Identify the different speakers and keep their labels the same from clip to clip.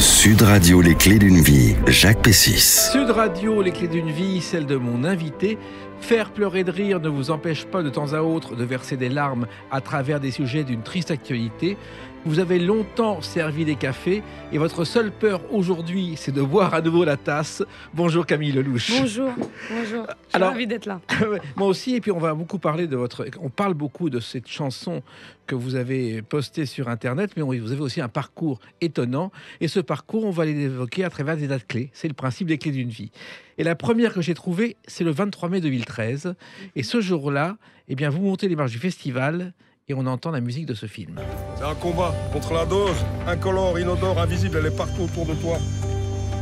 Speaker 1: Sud Radio, les clés d'une vie, Jacques Pessis. Sud Radio, les clés d'une vie, celle de mon invité, Faire pleurer de rire ne vous empêche pas de temps à autre de verser des larmes à travers des sujets d'une triste actualité. Vous avez longtemps servi des cafés et votre seule peur aujourd'hui, c'est de boire à nouveau la tasse. Bonjour Camille Lelouch. Bonjour,
Speaker 2: bonjour. J'ai envie d'être là.
Speaker 1: moi aussi, et puis on va beaucoup parler de votre. On parle beaucoup de cette chanson que vous avez postée sur Internet, mais vous avez aussi un parcours étonnant. Et ce parcours, on va l'évoquer à travers des dates clés. C'est le principe des clés d'une vie. Et la première que j'ai trouvée, c'est le 23 mai 2013. Et ce jour-là, eh bien, vous montez les marches du festival et on entend la musique de ce film.
Speaker 2: C'est un combat contre la dose, incolore, inodore, invisible, elle est partout autour de toi.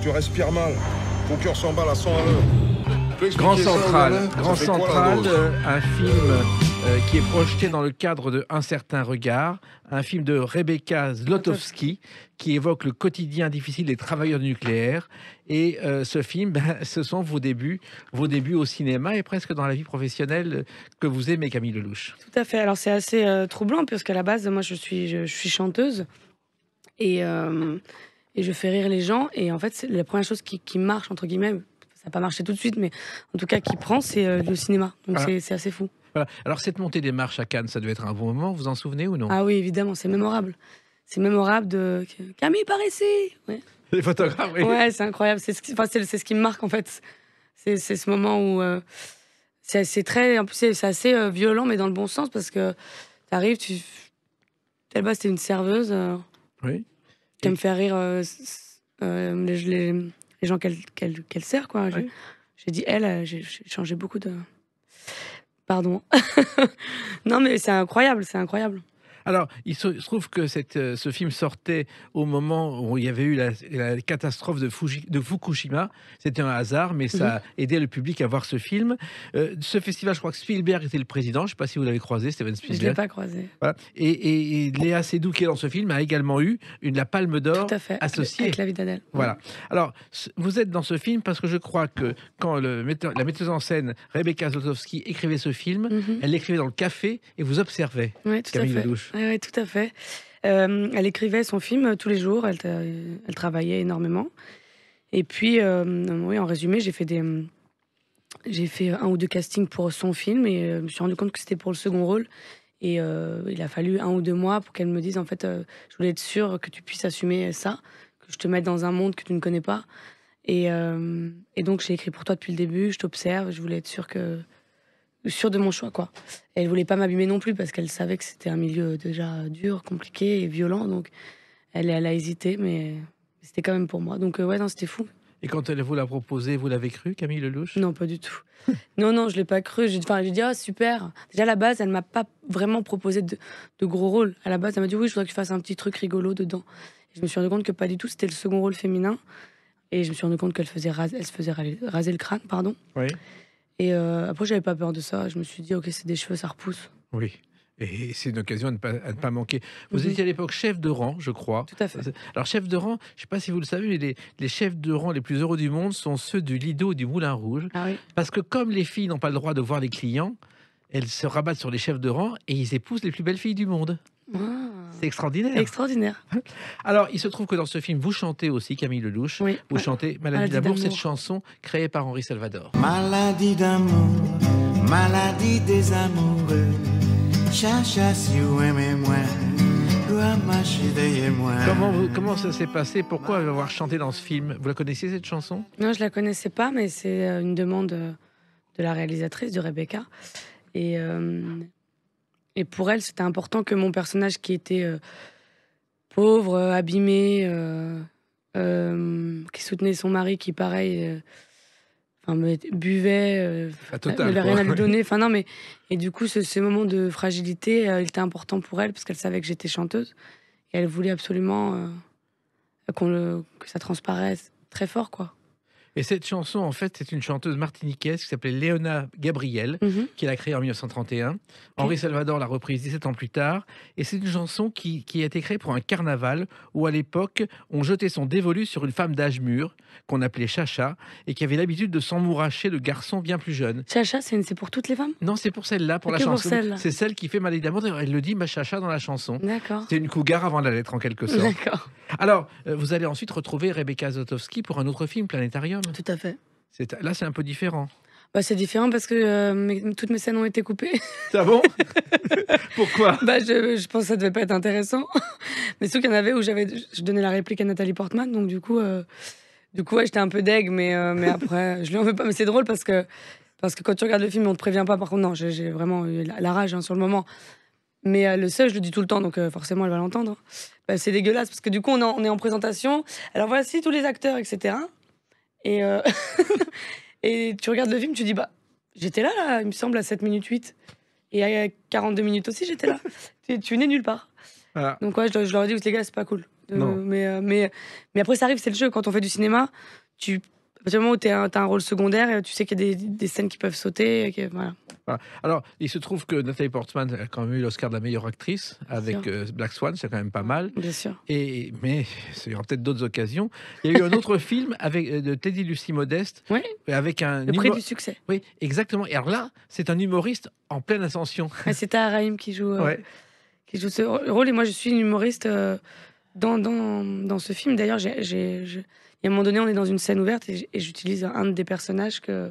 Speaker 2: Tu respires mal, ton cœur s'emballe à 100 à Grand Central, Grand Central, euh,
Speaker 1: un film euh, qui est projeté dans le cadre de Un certain regard, un film de Rebecca Zlotowski qui évoque le quotidien difficile des travailleurs nucléaires. Et euh, ce film, ben, ce sont vos débuts, vos débuts au cinéma et presque dans la vie professionnelle que vous aimez, Camille Lelouch.
Speaker 2: Tout à fait. Alors c'est assez troublant troublant à la base, moi, je suis, je, suis chanteuse et je fais rire les gens. Et en fait, c'est la première chose qui, qui marche, entre guillemets, ça n'a pas marché tout de suite, mais en tout cas, qui prend, c'est euh, le cinéma. Donc c'est assez fou.
Speaker 1: Alors cette montée des marches à Cannes, ça devait être
Speaker 2: un bon moment, vous en souvenez ou non Ah oui, évidemment, c'est mémorable. C'est mémorable de Camille par Les photographes, oui. Ouais, c'est incroyable. C'est ce, qui... ce qui me marque en fait. C'est ce moment où euh, c'est très. En plus, c'est assez euh, violent, mais dans le bon sens, parce que tu arrives, tu. T'es bas c'était une serveuse. Oui. Qui me fait rire je les les gens qu'elle sert, quoi. J'ai dit elle, euh, j'ai changé beaucoup de. Pardon. non, mais c'est
Speaker 1: incroyable, c'est incroyable. Alors, il se trouve que euh, ce film sortait au moment où il y avait eu la, catastrophe de, Fukushima. C'était un hasard, mais ça a mhm. aidait le public à voir ce film. Euh, ce festival, je crois que Spielberg était le président. Je ne sais pas si vous l'avez croisé, Steven Spielberg. Je ne l'ai pas croisé. Et, Léa Seydoux, qui est dans ce film, a également eu une, la Palme d'Or associée. Avec, la vie
Speaker 2: d'Adèle. Voilà.
Speaker 1: Alors, vous êtes dans ce film parce que je crois que quand la metteuse en scène Rebecca Zlotowski écrivait ce film, mhm. elle l'écrivait dans le café et vous observez. Oui, tout Camille à fait.
Speaker 2: Oui, tout à fait. Euh, elle écrivait son film tous les jours, elle, euh, travaillait énormément. Et puis, euh, oui, en résumé, j'ai fait, j'ai fait un ou deux castings pour son film et je me suis rendu compte que c'était pour le second rôle. Et il a fallu un ou deux mois pour qu'elle me dise, en fait, je voulais être sûre que tu puisses assumer ça, que je te mette dans un monde que tu ne connais pas. Et, et donc, j'ai écrit pour toi depuis le début, je t'observe, je voulais être sûre que, sûre de mon choix, quoi. elle voulait pas m'abîmer non plus parce qu'elle savait que c'était un milieu déjà dur, compliqué et violent. Donc, elle, elle a hésité, mais c'était quand même pour moi. Donc, euh, ouais, non, c'était fou.
Speaker 1: Et quand elle vous l'a proposé, vous l'avez cru, Camille Lelouch Non,
Speaker 2: pas du tout. non, non, je l'ai pas cru. J'ai enfin, dit, ah, super. Déjà, à la base, elle m'a pas vraiment proposé de, de, gros rôles. À la base, elle m'a dit, oui, je voudrais que tu fasses un petit truc rigolo dedans. Et je me suis rendu compte que pas du tout, c'était le second rôle féminin. Et je me suis rendu compte qu'elle faisait elle se faisait raser le crâne, pardon. Oui. Et euh, après, j'avais pas peur de ça. Je me suis dit, ok, c'est des cheveux, ça repousse.
Speaker 1: Oui. Et c'est une occasion à ne pas, mm-hmm. manquer. Vous mm-hmm. étiez à l'époque chef de rang, je crois. Tout à fait. Alors, chef de rang, je ne sais pas si vous le savez, mais les, chefs de rang les plus heureux du monde sont ceux du Lido et du Moulin Rouge. Ah Parce que comme les filles n'ont pas le droit de voir les clients, elles se rabattent sur les chefs de rang et ils épousent les plus belles filles du monde. Ah. c'est extraordinaire. Extraordinaire. Alors, il se trouve que dans ce film, vous chantez aussi, Camille Lelouch. Vous chantez ah, Maladie, d'amour, cette chanson créée par Henri Salvador. Maladie d'amour, maladie des amoureux. Chacha, si vous aimez moi. Comment, moi comment ça s'est passé Pourquoi avoir chanté dans ce film Vous la connaissiez cette chanson
Speaker 2: Non, je la connaissais pas, mais c'est euh, une demande euh, de la réalisatrice, de Rebecca. Et euh, et pour elle, c'était important que mon personnage qui était euh, pauvre, euh, abîmé, euh, qui soutenait son mari, qui pareil, enfin, buvait, n'avait rien à lui donner. Enfin non, mais et du coup, ce, ce moment de fragilité, il était important pour elle parce qu'elle savait que j'étais chanteuse et elle voulait absolument qu'on que ça transparaisse très fort, quoi.
Speaker 1: Et cette chanson, en fait, c'est une chanteuse martiniquaise qui s'appelait Léona Gabriel, mhm. qui l'a créée en 1931. Henri Salvador l'a reprise 17 ans plus tard. Et c'est une chanson qui, a été créée pour un carnaval où, à l'époque, on jetait son dévolu sur une femme d'âge mûr, qu'on appelait Chacha, et qui avait l'habitude de s'emmouracher de garçons bien plus jeunes.
Speaker 2: Chacha, c'est pour toutes les femmes
Speaker 1: Non, c'est pour celle-là, pour la chanson. C'est celle qui fait mal évidemment. Elle le dit, ma Chacha, dans la chanson. D'accord. C'est une cougar avant la lettre, en quelque sorte. D'accord. Alors, euh, vous allez ensuite retrouver Rebecca Zotowski pour un autre film, Planétarium. Mmh, tout à fait. Là, c'est un peu différent.
Speaker 2: Bah, c'est différent parce que euh, toutes mes scènes ont été coupées. C'est ah bon Pourquoi bah, je, pense que ça devait pas être intéressant. mais surtout qu'il y en avait où j'avais, je donnais la réplique à Nathalie Portman, donc du coup, euh, du coup, j'étais un peu deg, mais, euh, mais après, je lui en veux pas. Mais c'est drôle parce que, parce que quand tu regardes le film, on te prévient pas. Par contre, non, j'ai, vraiment eu la, rage hein, sur le moment. Mais le seul, je le dis tout le temps, donc forcément, elle va l'entendre. Hein. Bah, c'est dégueulasse parce que du coup, on, on est en présentation. Alors voici tous les acteurs, etc. Euh, et, tu regardes le film, tu dis, bah, j'étais là, là, il me semble, à 7 minutes 8. Et à 42 minutes aussi, j'étais là. tu, tu n'es nulle part. Donc, ouais, je, leur ai dit, les gars, c'est pas cool. Euh, mais, euh, mais, mais après, ça arrive, c'est le jeu. Quand on fait du cinéma, tu du moment où tu as un rôle secondaire, euh, tu sais qu'il y a des, scènes qui peuvent sauter. Euh,
Speaker 1: voilà. Alors, il se trouve que Nathalie Portman a quand même eu l'Oscar de la meilleure actrice avec euh, Black Swan, c'est quand même pas mal. Bien sûr. Et, mais c'est peut-être d'autres occasions. Il y a eu un autre film avec, de Teddy Lucie Modeste. Avec un Le prix du succès.
Speaker 2: Oui, exactement. Et alors là, c'est un humoriste en pleine ascension. Ah, c'est Tahar qui joue, qui joue ce rôle. Et moi, je suis une humoriste dans, dans, dans, ce film. D'ailleurs, j'ai et à un moment donné, on est dans une scène ouverte et j'utilise un des personnages que,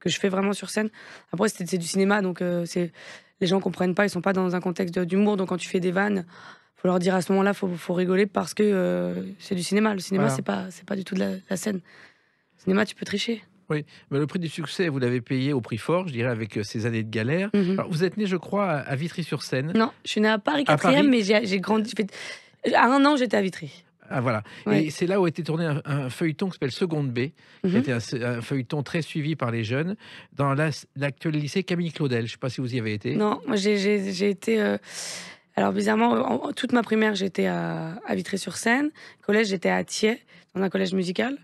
Speaker 2: que je fais vraiment sur scène. Après, c'est du cinéma, donc euh, c'est les gens comprennent pas, ils sont pas dans un contexte d'humour. Donc quand tu fais des vannes, faut leur dire à ce moment-là, faut, faut rigoler parce que euh, c'est du cinéma. Le cinéma, ce c'est pas c'est pas du tout de la, scène. Le cinéma, tu peux tricher.
Speaker 1: Oui, mais le prix du succès, vous l'avez payé au prix fort, je dirais, avec euh, ces années de galère. Mhm. vous êtes né, je crois, à Vitry-sur-Seine. Non,
Speaker 2: je suis né à Paris 4 mais j'ai grandi. À un an, j'étais à Vitry.
Speaker 1: Ah, voilà. Et c'est là où était tourné un, feuilleton qui s'appelle Seconde B, qui mhm. était un, feuilleton très suivi par les jeunes, dans l'actuel lycée Camille Claudel. Je ne sais pas si vous y avez été. Non, moi j'ai
Speaker 2: été... Euh, alors bizarrement, toute ma primaire, j'étais à, à Vitré-sur-Seine. Collège, j'étais à Thiers, dans un collège musical.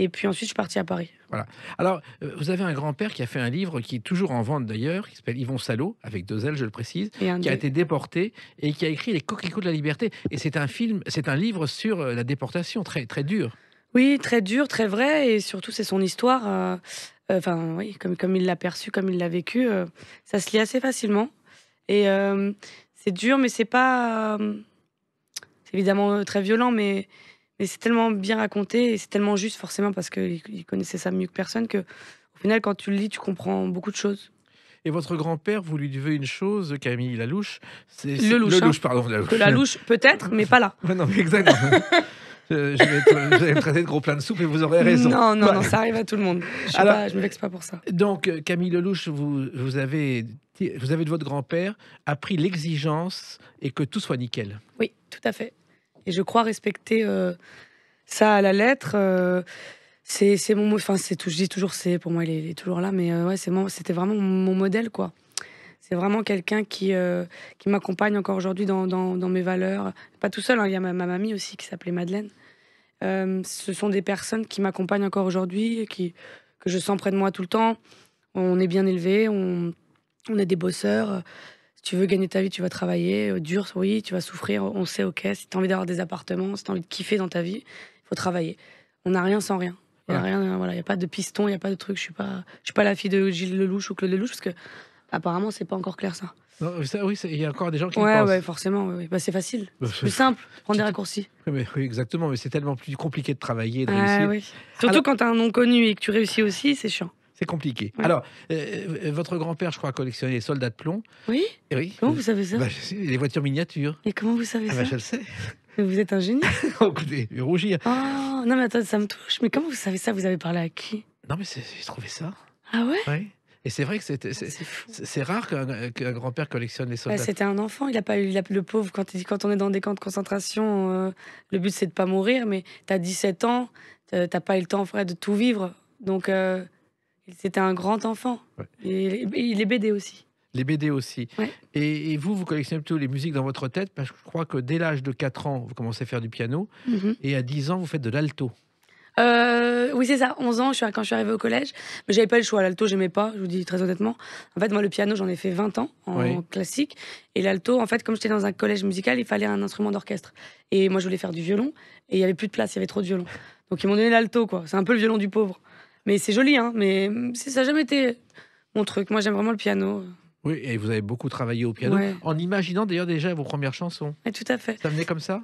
Speaker 2: Et puis ensuite, je suis partie à Paris. Voilà. Alors, euh, vous avez un grand-père
Speaker 1: qui a fait un livre qui est toujours en vente d'ailleurs, qui s'appelle Yvon Salot, avec deux L, je le précise, qui a été déporté et qui a écrit Les coquelicots de la liberté. Et c'est un film, c'est un livre sur euh, la déportation, très,
Speaker 2: très dur. Oui, très dur, très vrai, et surtout c'est son histoire. Euh, enfin, oui, comme, comme il l'a perçu, comme il l'a vécu, ça se lit assez facilement. Et c'est dur, mais c'est pas. c'est évidemment très violent, mais mais c'est tellement bien raconté et c'est tellement juste, forcément, parce qu'il connaissait ça mieux que personne, que au final, quand tu le lis, tu comprends beaucoup de choses.
Speaker 1: Et votre grand-père, vous lui devez une chose, Camille Lalouche. C'est, Le, hein. louche, pardon. La louche.
Speaker 2: Que peut-être, mais pas là. non, mais exactement.
Speaker 1: je, vais, traiter de gros plein de soupe et vous aurez raison. Non, non, ça
Speaker 2: arrive à tout le monde. Je ne me vexe pas pour ça.
Speaker 1: Donc, euh, Camille Lelouch, vous, vous, avez, vous avez de votre grand-père appris l'exigence et que tout soit nickel.
Speaker 2: Oui, tout à fait. Et je crois respecter euh, ça à la lettre. Euh, c'est, c'est mon, enfin c'est je dis toujours c'est pour moi il est, toujours là, mais euh, ouais c'est c'était vraiment mon modèle quoi. C'est vraiment quelqu'un qui, qui m'accompagne encore aujourd'hui dans, dans, mes valeurs. Pas tout seul, hein, il y a ma, mamie aussi qui s'appelait Madeleine. ce sont des personnes qui m'accompagnent encore aujourd'hui, qui, que je sens près de moi tout le temps. On est bien élevé, on, on est des bosseurs. Si tu veux gagner ta vie, tu vas travailler euh, dur, oui, tu vas souffrir, on sait, ok. Si tu as envie d'avoir des appartements, si tu as envie de kiffer dans ta vie, il faut travailler. On n'a rien sans rien. Il n'y a, rien, voilà, y a pas de piston, il n'y a pas de truc. Je suis pas, je suis pas la fille de Gilles Lelouch ou Claude Lelouch parce que apparemment, c'est pas encore clair ça. oui, il y a encore des gens qui pensent. Ouais, forcément. Bah, c'est facile. Bah, c'est plus simple. Prendre des raccourcis.
Speaker 1: Oui, exactement. Mais c'est tellement plus compliqué de travailler, de réussir.
Speaker 2: Surtout quand tu as un nom connu et que tu réussis aussi, c'est chiant.
Speaker 1: C'est compliqué. Alors, euh, euh, votre grand-père, je crois, collectionnait les soldats de plomb. Oui eh Oui. Comment vous savez ça bah,
Speaker 2: Les voitures miniatures. Et comment vous savez ah, ça bah, Je le sais. vous êtes un génie. Oh, écoutez, je rougir. Oh, non, mais attends, ça me touche. Mais comment vous savez ça Vous avez parlé à qui Non, mais j'ai trouvé ça. Ah ouais
Speaker 1: Oui. Et c'est vrai que c'est rare qu'un grand-père collectionne les soldats. Bah, c'était
Speaker 2: un enfant, il a pas eu il a, le pauvre. Quand, quand on est dans des camps de concentration, euh, le but c'est de pas mourir, mais t'as as 17 ans, t'as pas eu le temps vrai, de tout vivre. Donc, c'était un grand enfant. Et, les BD aussi.
Speaker 1: Les BD aussi. Et, vous, vous collectionnez plutôt les musiques dans votre tête, parce que je crois que dès l'âge de 4 ans, vous commencez à faire du piano, mhm. et à 10 ans, vous faites de l'alto.
Speaker 2: Euh, oui, c'est ça. 11 ans, je suis, quand je suis arrivée au collège, mais j'avais pas le choix. L'alto, j'aimais pas, je vous dis très honnêtement. En fait, moi, le piano, j'en ai fait 20 ans en classique. Et l'alto, en fait, comme j'étais dans un collège musical, il fallait un instrument d'orchestre. Et moi, je voulais faire du violon, et il y avait plus de place, il y avait trop de violon. Donc, ils m'ont donné l'alto, quoi. C'est un peu le violon du pauvre. Mais c'est joli, hein. Mais ça n'a jamais été mon truc. Moi, j'aime vraiment le piano.
Speaker 1: Oui, et vous avez beaucoup travaillé au piano,
Speaker 2: en imaginant d'ailleurs déjà vos premières chansons. Et tout à fait. Ça venait comme ça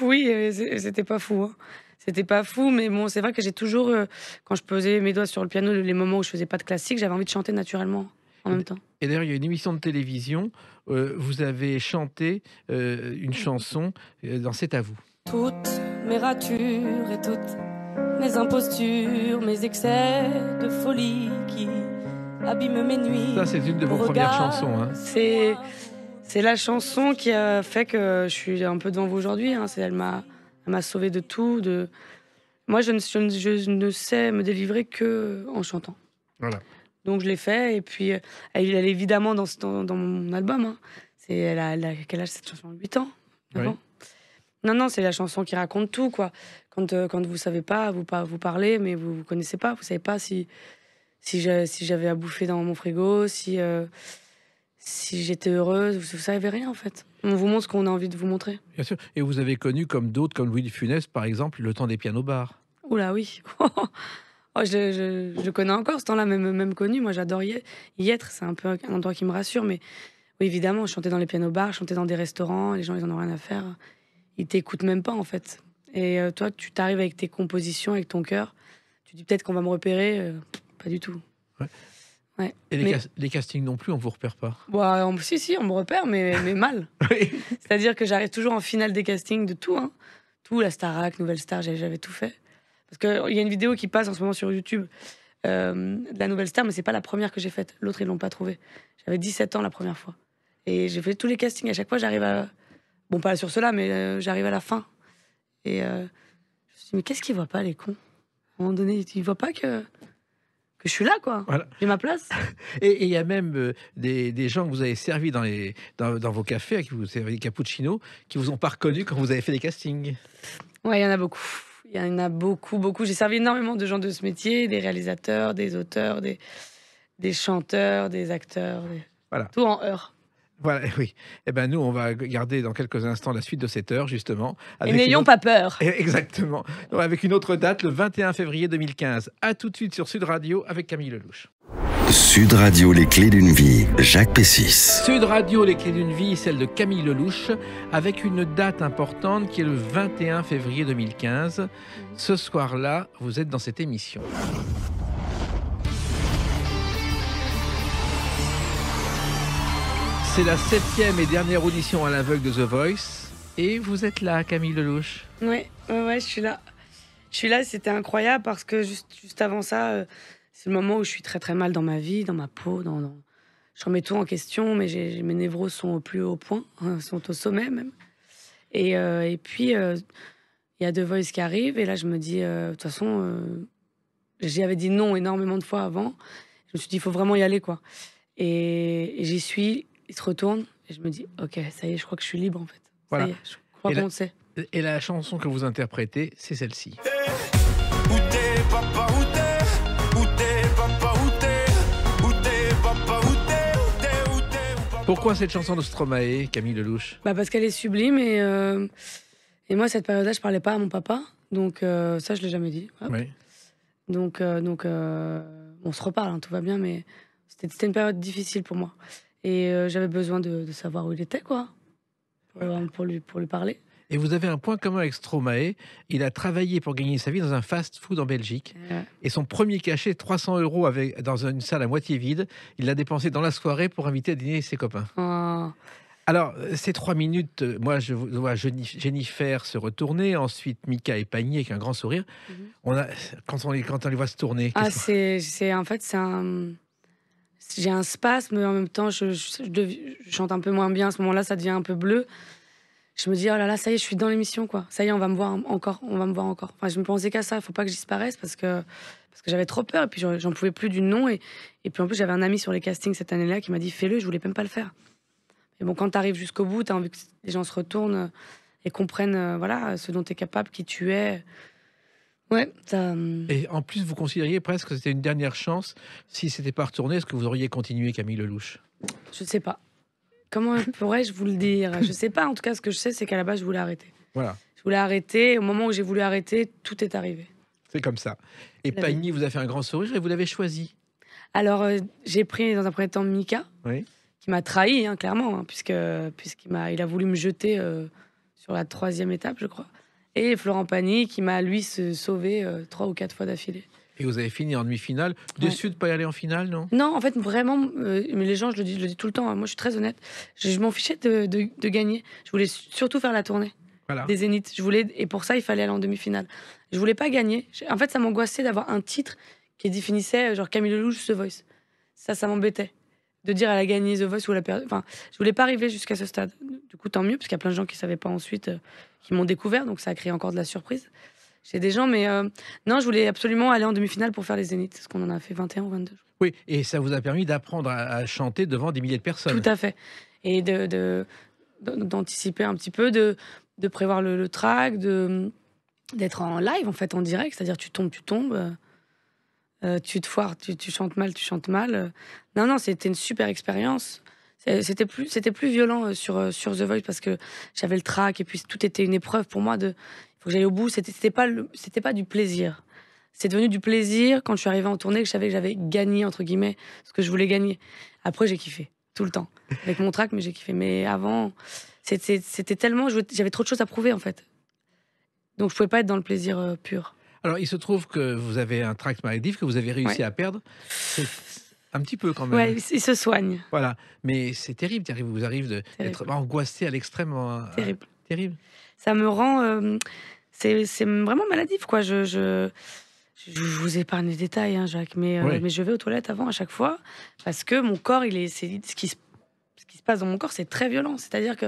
Speaker 2: Oui, euh, c'était pas fou. Hein. C'était pas fou, mais bon, c'est vrai que j'ai toujours, euh, quand je posais mes doigts sur le piano, les moments où je faisais pas de classique, j'avais envie de chanter naturellement en même temps.
Speaker 1: Et d'ailleurs, il y a une émission de télévision, euh, vous avez chanté une chanson dans C'est à vous.
Speaker 2: Toutes mes ratures et toutes mes impostures, mes excès de folie qui abîment mes nuits. Ça, c'est une de vos premières chansons. Hein. C'est, c'est la chanson qui a fait que je suis un peu devant vous aujourd'hui. Hein. C'est, elle m'a, m'a sauvé de tout. De... Moi, je ne, je ne sais me délivrer que en chantant. Donc je l'ai fait. Et puis, euh, elle, est évidemment dans, mon album. Hein. C'est, elle, a, quel âge cette chanson 8 ans, ans Non, non, c'est la chanson qui raconte tout, quoi. Quand, vous euh, quand vous savez pas, vous, pas, vous parlez, mais vous ne connaissez pas, vous savez pas si, si j'avais si à bouffer dans mon frigo, si, euh, si j'étais heureuse, vous, ne savez rien en fait. On vous montre ce qu'on a envie de vous montrer.
Speaker 1: Bien sûr. Et vous avez connu comme d'autres, comme Louis de Funès par exemple, le temps des pianos-bars.
Speaker 2: Oula, oui. Oh, je, je, connais encore ce temps-là, même, même connu. Moi, j'adore y, être. C'est un peu un endroit qui me rassure. Mais oui, évidemment, chanter dans les pianos-bars, chanter dans des restaurants, les gens, ils en ont rien à faire. Ils t'écoutent même pas, en fait. Et euh, toi, tu t'arrives avec tes compositions, avec ton cœur. Tu dis peut-être qu'on va me repérer. Euh, pas du tout. Et
Speaker 1: les, castings non plus, on vous repère pas
Speaker 2: bah, on... Si, si, on me repère, mais, mal. C'est-à-dire que j'arrive toujours en finale des castings de tout. Hein. Tout, la Starac, Nouvelle Star, j'avais tout fait. Parce qu'il y a une vidéo qui passe en ce moment sur YouTube euh, de la Nouvelle Star, mais c'est pas la première que j'ai faite. L'autre, ils l'ont pas trouvée. J'avais 17 ans la première fois. Et j'ai fait tous les castings. À chaque fois, j'arrive à. Bon, pas sur cela, mais j'arrive à la fin et euh, je me suis dit, mais qu'est-ce qu'ils voient pas, les cons À un moment donné, ils voient pas que, que je suis là, quoi. J'ai ma place.
Speaker 1: Et il y a même euh, des, des, gens que vous avez servis dans, les, dans, vos cafés, qui vous servez des cappuccinos, qui vous ont pas reconnu quand vous avez fait des castings.
Speaker 2: Ouais, il y en a beaucoup. Il y en a beaucoup, beaucoup. J'ai servi énormément de gens de ce métier, des réalisateurs, des auteurs, des, des chanteurs, des acteurs. Voilà. Tout en heure. Voilà, oui. Eh ben nous, on
Speaker 1: va garder dans quelques instants la suite de cette heure, justement. Et n'ayons pas peur. Exactement. avec une autre date, le 21 février 2015. À tout de suite sur Sud Radio avec Camille Lelouch. Sud Radio, les clés d'une vie, Jacques Pessis. Sud Radio, les clés d'une vie, celle de Camille Lelouch, avec une date importante qui est le 21 février 2015. Ce soir-là, vous êtes dans cette émission. C'est la septième et dernière audition à l'aveugle de The Voice. Et vous êtes là, Camille Lelouch
Speaker 2: Oui, ouais, je suis là. Je suis là, c'était incroyable parce que juste, juste avant ça, euh, c'est le moment où je suis très très mal dans ma vie, dans ma peau, dans, je remets tout en question, mais mes névroses sont au plus haut point, hein, sont au sommet même. Et, euh, et puis, euh, il y a The Voice qui arrive, et là je me dis, de toute façon, j'y avais dit non énormément de fois avant, je me suis dit, il faut vraiment y aller, quoi. et j'y suis, il se retourne et je me dis, ok, ça y est, je crois que je suis libre en fait.
Speaker 1: Voilà. je crois qu'on sait. Et la chanson que vous interprétez, c'est celle-ci. Eh, Pourquoi cette chanson de Stromae, Camille Lelouch
Speaker 2: bah Parce qu'elle est sublime et, euh, et moi, cette période-là, je parlais pas à mon papa. Donc euh, ça, je l'ai jamais dit. Oui. Donc, euh, donc on se reparle, hein, tout va bien, mais c'était une période difficile pour moi. Et euh, j'avais besoin de, savoir où il était, quoi,
Speaker 1: euh, pour, lui, pour parler. Et vous avez un point commun avec Stromae. Il a travaillé pour gagner sa vie dans un fast-food en Belgique. Et son premier cachet, 300 euros, avec, dans une salle à moitié vide, il l'a dépensé dans la soirée pour inviter à dîner ses copains. Oh. Alors, euh, ces trois minutes, moi, je vois Jennifer se retourner, ensuite Mika et Panier avec un grand sourire. Mhm. on a, quand, on les, quand on les voit se tourner. Ah,
Speaker 2: c'est, en fait, c'est un j'ai un spasme, en même temps, je, chante un peu moins bien. À ce moment-là, ça devient un peu bleu. Je me dis, oh là là, ça y est, je suis dans l'émission, quoi. Ça y est, on va me voir encore, on va me voir encore. Enfin, je me pensais qu'à ça, il faut pas que je disparaisse parce que, parce que j'avais trop peur et puis j'en pouvais plus du nom. Et, et puis en plus, j'avais un ami sur les castings cette année-là qui m'a dit, fais-le, je voulais même pas le faire. Mais bon, quand tu arrives jusqu'au bout, tu as envie que les gens se retournent et comprennent euh, voilà, ce dont tu es capable, qui tu es.
Speaker 1: Euh, et en plus, vous considériez presque que c'était une dernière chance. Si c'était pas retourné, est-ce que vous auriez continué, Camille Lelouch
Speaker 2: Je ne sais pas. Comment pourrais-je vous le dire Je ne sais pas. En tout cas, ce que je sais, c'est qu'à la base, je voulais arrêter. Voilà. Je voulais arrêter. Au moment où j'ai voulu arrêter, tout est arrivé. C'est comme ça. Et Pagny vous a fait un grand sourire et vous l'avez choisi. Alors, euh, j'ai pris dans un premier temps Mika, qui m'a trahi, hein, clairement, hein, puisque puisqu'il il a voulu me jeter euh, sur la troisième étape, je crois et Florent Pagny qui m'a, lui, sauvé euh, trois ou quatre fois d'affilée.
Speaker 1: Et vous avez fini en demi-finale. Déçu de de pas y aller en finale, non
Speaker 2: Non, en fait, vraiment, euh, mais les gens, je le dis, le dis tout le temps, hein, moi je suis très honnête, je, m'en fichais de, gagner. Je voulais surtout faire la tournée des Zéniths. Je voulais, et pour ça, il fallait aller en demi-finale. Je voulais pas gagner. En fait, ça m'angoissait d'avoir un titre qui définissait, euh, genre Camille Lelouch, The Voice. Ça, ça m'embêtait de dire à la gagné The Voice ou la période Enfin, je voulais pas arriver jusqu'à ce stade. Du coup, tant mieux, parce qu'il y a plein de gens qui ne savaient pas ensuite, euh, qui m'ont découvert, donc ça a créé encore de la surprise. chez des gens, mais euh, non, je voulais absolument aller en demi-finale pour faire les Zéniths, parce qu'on en a fait 21 ou 22.
Speaker 1: Oui, et ça vous a permis d'apprendre à, chanter devant des milliers de personnes. Tout à
Speaker 2: fait. Et de, d'anticiper un petit peu, de, de prévoir le, le track, de, d'être en live, en fait, en direct, c'est-à-dire tu tombes, tu tombes. Euh, euh, tu te foires, tu, chantes mal, tu chantes mal. Euh, non, non, c'était une super expérience. C'était plus, c'était plus violent euh, sur, sur The Voice parce que j'avais le trac et puis tout était une épreuve pour moi de, il faut que j'aille au bout. C'était, c'était pas, c'était pas du plaisir. C'est devenu du plaisir quand je suis arrivée en tournée que je savais que j'avais gagné entre guillemets ce que je voulais gagner. Après, j'ai kiffé tout le temps avec mon track, mais j'ai kiffé. Mais avant, c'était tellement, j'avais trop de choses à prouver en fait. Donc je pouvais pas être dans le plaisir pur.
Speaker 1: Alors, il se trouve que vous avez un tract maladif que vous avez réussi à perdre. un petit peu quand même. Oui,
Speaker 2: il se soigne.
Speaker 1: Voilà, mais c'est terrible. vous arrivez d'être angoissé à
Speaker 2: l'extrême. Hein. Terrible. terrible. Ça me rend. Euh, c'est vraiment maladif, quoi. Je, je, vous épargne les détails, hein, Jacques, euh, mais, je vais aux toilettes avant à chaque fois parce que mon corps, il est, ce qui se passe dans mon corps, c'est très violent. C'est-à-dire que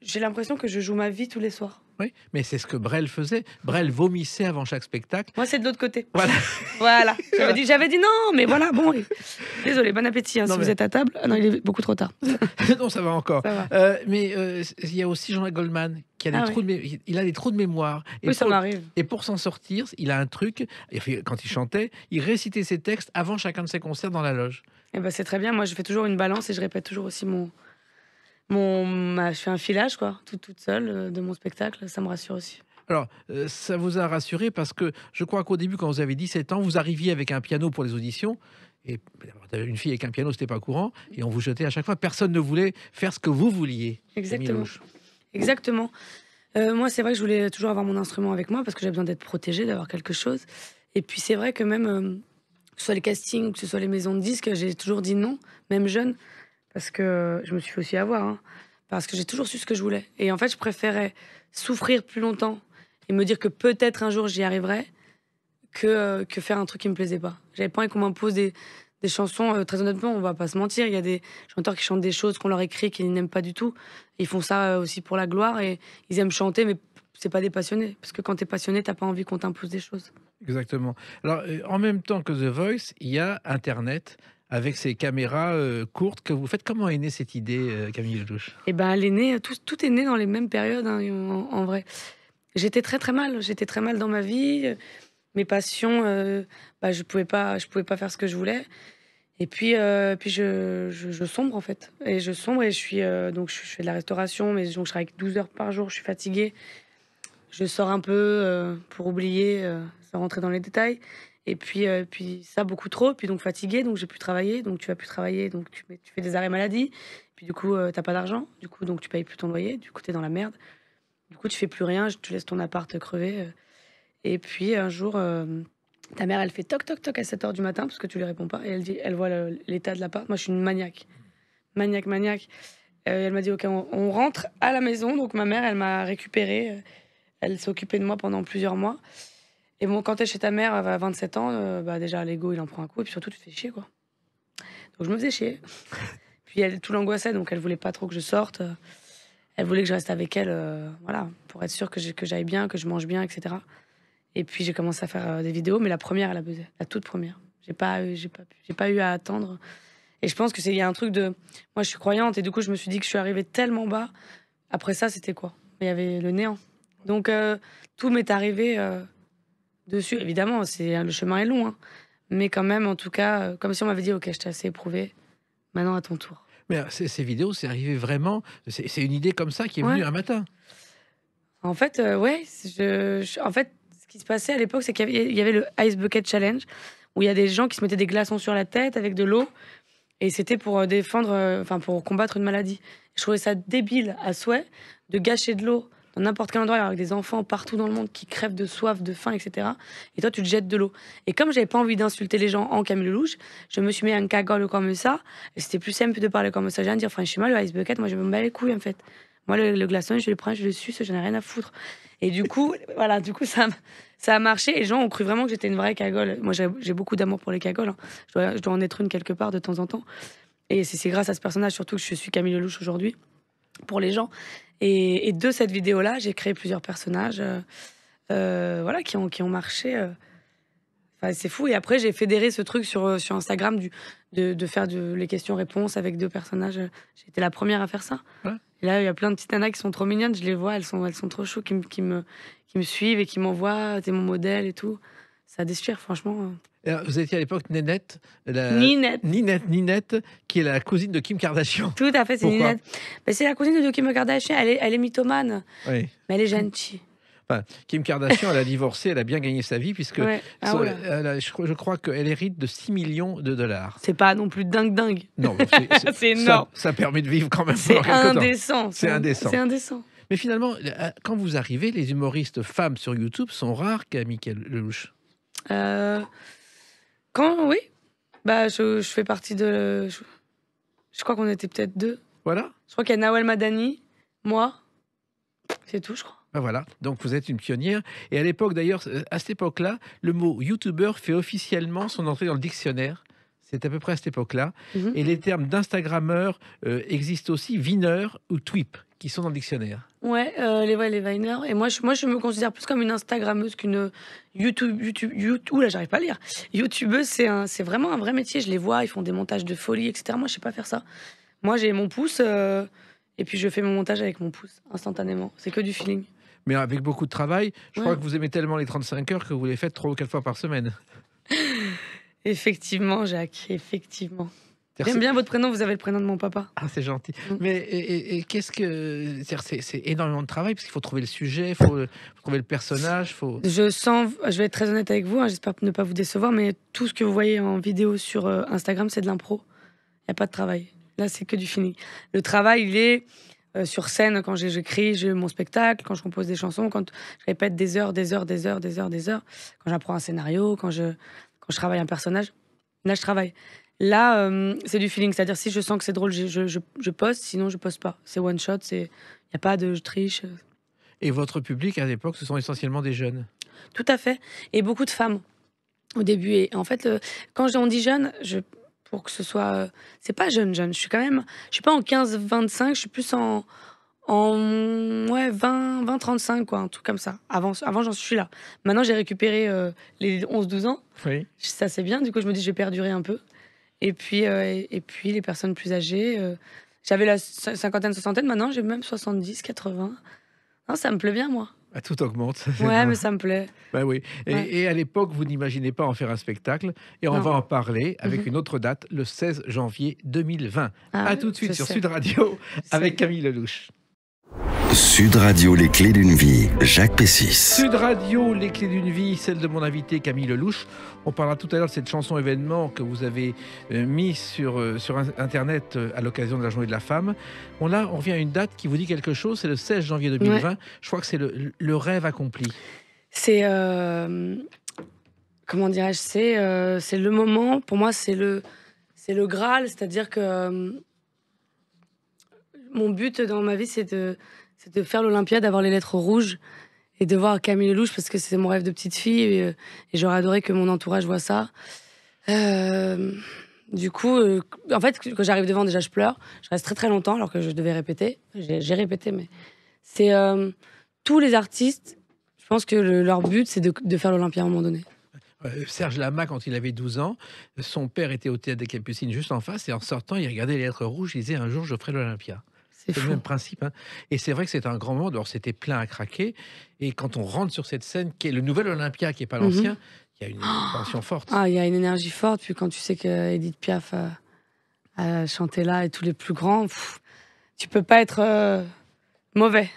Speaker 2: j'ai l'impression que je joue ma vie tous les soirs.
Speaker 1: Oui, mais c'est ce que Brel faisait. Brel vomissait avant chaque
Speaker 2: spectacle. Moi, c'est de l'autre côté. Voilà. voilà. J'avais dit, j'avais dit non, mais voilà, bon. Désolé, bon appétit hein, si vous êtes à table. Ah non, il est beaucoup trop tard. non, ça va encore. Euh, mais euh,
Speaker 1: il y a aussi Jean Goldman qui a des ah trous de il a des trous de mémoire. Et oui, ça m'arrive. Et pour s'en sortir, il a un truc. Quand il chantait, il récitait ses textes avant chacun de ses concerts dans la loge.
Speaker 2: Eh ben, c'est très bien. Moi, je fais toujours une balance et je répète toujours aussi mon mon, ma, je fais un filage, quoi, toute seule euh, de mon spectacle. Ça me rassure aussi.
Speaker 1: Alors, euh, ça vous a rassuré parce que je crois qu'au début, quand vous avez 17 ans, vous arriviez avec un piano pour les auditions. Et euh, une fille avec un piano, c'était pas courant. Et on vous jetait à chaque fois. Personne ne voulait faire ce que vous vouliez. Exactement.
Speaker 2: Exactement. moi, c'est vrai que je voulais toujours avoir mon instrument avec moi parce que j'avais besoin d'être protégée, d'avoir quelque chose. Et puis, c'est vrai que même, que ce soit les castings, que ce soit les maisons de disques, j'ai toujours dit non, même jeune parce que je me suis fait aussi avoir, hein. parce que j'ai toujours su ce que je voulais. Et en fait, je préférais souffrir plus longtemps et me dire que peut-être un jour j'y arriverai que, euh, que faire un truc qui me plaisait pas. J'avais pas envie qu'on m'impose des, des chansons, euh, très honnêtement, on va pas se mentir, il y a des chanteurs qui chantent des choses qu'on leur écrit qu'ils n'aiment pas du tout. Ils font ça euh, aussi pour la gloire et ils aiment chanter, mais c'est pas des passionnés. Parce que quand tu es passionné, t'as pas envie qu'on t'impose des choses.
Speaker 1: Exactement. Alors, en même temps que The Voice, il y a Internet avec ces caméras euh, courtes que vous faites. Comment est née cette idée, euh, Camille Lelouch
Speaker 2: Eh ben, elle tout, est né dans les mêmes périodes, hein, en, vrai. J'étais très très mal, j'étais très mal dans ma vie. Mes passions, euh, bah, je pouvais pas, je pouvais pas faire ce que je voulais. Et puis, puis je, sombre en fait. Et je sombre et je suis donc je, fais de la restauration, mais donc je travaille 12 heures par jour. Je suis fatiguée. Je sors un peu pour oublier, sans rentrer dans les détails. Et puis, euh, puis ça, beaucoup trop. Puis donc fatigué, donc j'ai pu travailler. Donc tu as plus travailler, donc tu, fais des arrêts maladie. Puis du coup, tu euh, t'as pas d'argent. Du coup, donc tu payes plus ton loyer. Du coup, t'es dans la merde. Du coup, tu fais plus rien. Tu laisses ton appart crever. Euh. Et puis un jour, ta mère, elle fait toc toc toc à 7 h du matin parce que tu lui réponds pas. Et elle dit, elle voit l'état de l'appart. Moi, je suis une maniaque. Maniaque, maniaque. elle m'a dit, OK, on, on, rentre à la maison. Donc ma mère, elle m'a récupérée. Elle s'est occupée de moi pendant plusieurs mois. Et bon, quand t'es chez ta mère euh, à 27 ans, euh, bah déjà, l'ego, il en prend un coup. Et puis surtout, tu te fais chier, quoi. Donc, je me faisais chier. puis, elle tout l'angoissait, donc elle voulait pas trop que je sorte. Elle voulait que je reste avec elle, euh, voilà, pour être sûre que j'aille bien, que je mange bien, etc. Et puis, j'ai commencé à faire des vidéos, mais la première, elle a buzzé. La toute première. J'ai pas, eu, pas, pas eu à attendre. Et je pense que c'est, il y a un truc de. Moi, je suis croyante, et du coup, je me suis dit que je suis arrivée tellement bas. Après ça, c'était quoi Il y avait le néant. Donc, tout m'est arrivé dessus. Évidemment, hein, le chemin est long, hein. mais quand même, en tout cas, euh, comme si on m'avait dit, ok, je t'ai assez éprouvé, maintenant à ton tour.
Speaker 1: Mais euh, ces, vidéos, c'est arrivé vraiment. C'est une idée comme ça qui est venue un matin.
Speaker 2: En fait, euh, ouais. en fait, ce qui se passait à l'époque, c'est qu'il y, avait le Ice Bucket Challenge, où il y a des gens qui se mettaient des glaçons sur la tête avec de l'eau, et c'était pour défendre, enfin pour combattre une maladie. Je trouvais ça débile à souhait de gâcher de l'eau dans n'importe quel endroit, avec des enfants partout dans le monde qui crèvent de soif, de faim, etc. Et toi, tu te jettes de l'eau. Et comme j'avais pas envie d'insulter les gens en Camille Lelouch, je me suis mis un cagole comme ça. Et c'était plus simple de parler comme ça. J'ai de dire, franchement, le ice bucket, moi, je me bats les couilles, en fait. Moi, le, glaçon, je le prends, je le suce, j'en ai rien à foutre. Et du coup, voilà, du coup, ça, ça a marché. Et les gens ont cru vraiment que j'étais une vraie cagole. Moi, j'ai beaucoup d'amour pour les cagoles. Hein. Je, dois, je, dois, en être une quelque part de temps en temps. Et c'est grâce à ce personnage, surtout, que je suis Camille Lelouch aujourd'hui, pour les gens. Et, de cette vidéo-là, j'ai créé plusieurs personnages euh, euh, voilà, qui, ont, qui ont marché. Euh. Enfin, c'est fou. Et après, j'ai fédéré ce truc sur, sur Instagram du, de, faire de, les questions-réponses avec deux personnages. J'étais la première à faire ça. Et là, il y a plein de petites nanas qui sont trop mignonnes. Je les vois, elles sont, elles sont trop choues, qui, qui, me, qui me suivent et qui m'envoient. T'es mon modèle et tout. Ça déchire, franchement.
Speaker 1: Euh, vous étiez à l'époque Nénette, Ninette. Ninette, qui est la cousine de Kim Kardashian. Tout à fait, c'est Ninette.
Speaker 2: Bah, c'est la cousine de Kim Kardashian, elle est, elle est mythomane, oui. mais elle est gentille.
Speaker 1: Kim Kardashian, elle a divorcé, elle a bien gagné sa vie, puisque ah, elle je, crois qu'elle hérite de 6 millions de dollars. C'est pas non plus dingue dingue. Non, c'est énorme. Ça, permet de vivre quand même. C'est indécent. C'est indécent. C'est indécent. Mais finalement, euh, quand vous arrivez, les humoristes femmes sur YouTube sont rares, Camille Lelouch.
Speaker 2: Euh, quand, oui. Bah, je, fais partie de. Je, crois qu'on était peut-être deux. Voilà. Je crois qu'il y a Nawel Madani, moi. C'est tout, je crois.
Speaker 1: Bah, voilà, donc vous êtes une pionnière. Et à l'époque, d'ailleurs, euh, à cette époque-là, le mot YouTuber fait officiellement son entrée dans le dictionnaire c'est à peu près à cette époque-là. Mhm. Et les termes d'Instagrammeur euh, existent aussi Viner ou Twip, qui sont dans le dictionnaire.
Speaker 2: Ouais, euh, les, les Et moi je, moi, je me considère plus comme une Instagrammeuse qu'une euh, YouTube. YouTube, YouTube là, j'arrive pas à lire. YouTubeuse, c'est vraiment un vrai métier. Je les vois, ils font des montages de folie, etc. Moi, je sais pas faire ça. Moi, j'ai mon pouce et puis je fais mon montage avec mon pouce instantanément. C'est que du feeling.
Speaker 1: Mais avec beaucoup de travail, je crois que vous aimez tellement les 35 heures que vous les faites trois ou quatre fois par semaine.
Speaker 2: Effectivement, Jacques, effectivement. J'aime bien votre prénom, vous avez le prénom de mon papa. Ah, c'est gentil. Mm. Mais qu'est-ce que. C'est
Speaker 1: énormément de travail, parce qu'il faut trouver le sujet, il faut, trouver le personnage. Faut... Je
Speaker 2: sens, je vais être très honnête avec vous, hein, j'espère ne pas vous décevoir, mais tout ce que vous voyez en vidéo sur euh, Instagram, c'est de l'impro. Il n'y a pas de travail. Là, c'est que du fini. Le travail, il est euh, sur scène quand j'écris j'ai mon spectacle, quand je compose des chansons, quand je répète des heures, des heures, des heures, des heures, des heures, quand j'apprends un scénario, quand je. Quand je travaille un personnage, là, je travaille. Là, euh, c'est du feeling. C'est-à-dire, si je sens que c'est drôle, je, je, je, poste. Sinon, je poste pas. C'est one shot. Il n'y a pas de triche.
Speaker 1: Et votre public, à l'époque, ce sont essentiellement des jeunes
Speaker 2: Tout à fait. Et beaucoup de femmes au début. Et en fait, euh, quand on dit jeune, je... pour que ce soit. Euh, c'est pas jeune, jeune. Je suis quand même. Je suis pas en 15-25, je suis plus en en ouais, 20, 35, quoi, un truc comme ça. Avant, avant j'en suis là. Maintenant, j'ai récupéré euh, les 11-12 ans. Ça, c'est bien. Du coup, je me dis, je vais perdurer un peu. Et puis, euh, et puis les personnes plus âgées. Euh, j'avais la cinquantaine, soixantaine. Maintenant, j'ai même 70, 80. ça me plaît bien, moi.
Speaker 1: Ah, tout augmente. Ouais, mais ça me plaît. Bah oui. Et, à l'époque, vous n'imaginez pas en faire un spectacle. Et on va en parler avec mhm. une autre date, le 16 janvier 2020. Ah à tout de suite sur Sud Radio avec Camille Lelouch. Sud Radio, les clés d'une vie, Jacques Pessis. Sud Radio, les clés d'une vie, celle de mon invité Camille Lelouch. On parlera tout à l'heure de cette chanson événement que vous avez euh, mis sur, euh, sur Internet euh, à l'occasion de la journée de la femme. là, on revient à une date qui vous dit quelque chose, c'est le 16 janvier 2020.
Speaker 2: Je crois que c'est le, le, rêve accompli. C'est. comment dirais-je C'est c'est le moment, pour moi, c'est le, c'est le Graal, c'est-à-dire que. mon but dans ma vie, c'est de, c'est de faire l'Olympiade, d'avoir les lettres rouges et de voir Camille Lelouch parce que c'est mon rêve de petite fille et, euh, j'aurais adoré que mon entourage voit ça. Euh, du coup, euh, en fait, quand j'arrive devant, déjà je pleure. Je reste très très longtemps alors que je devais répéter. J'ai répété, mais c'est tous les artistes. Je pense que leur but c'est de, faire l'Olympia à un moment donné.
Speaker 1: Serge Lama, quand il avait 12 ans, son père était au théâtre des Capucines juste en face et en sortant, il regardait les lettres rouges. Il disait un jour je ferai l'Olympia. C'est le même principe. Hein. Et c'est vrai que c'est un grand monde. c'était plein à craquer. Et quand on rentre sur cette scène, qui est le nouvel Olympia, qui n'est pas mhm. l'ancien, il y a une forte.
Speaker 2: Ah, il y a une énergie forte. Puis quand tu sais que Edith Piaf a chanté là et tous les plus grands, tu tu peux pas être euh, mauvais.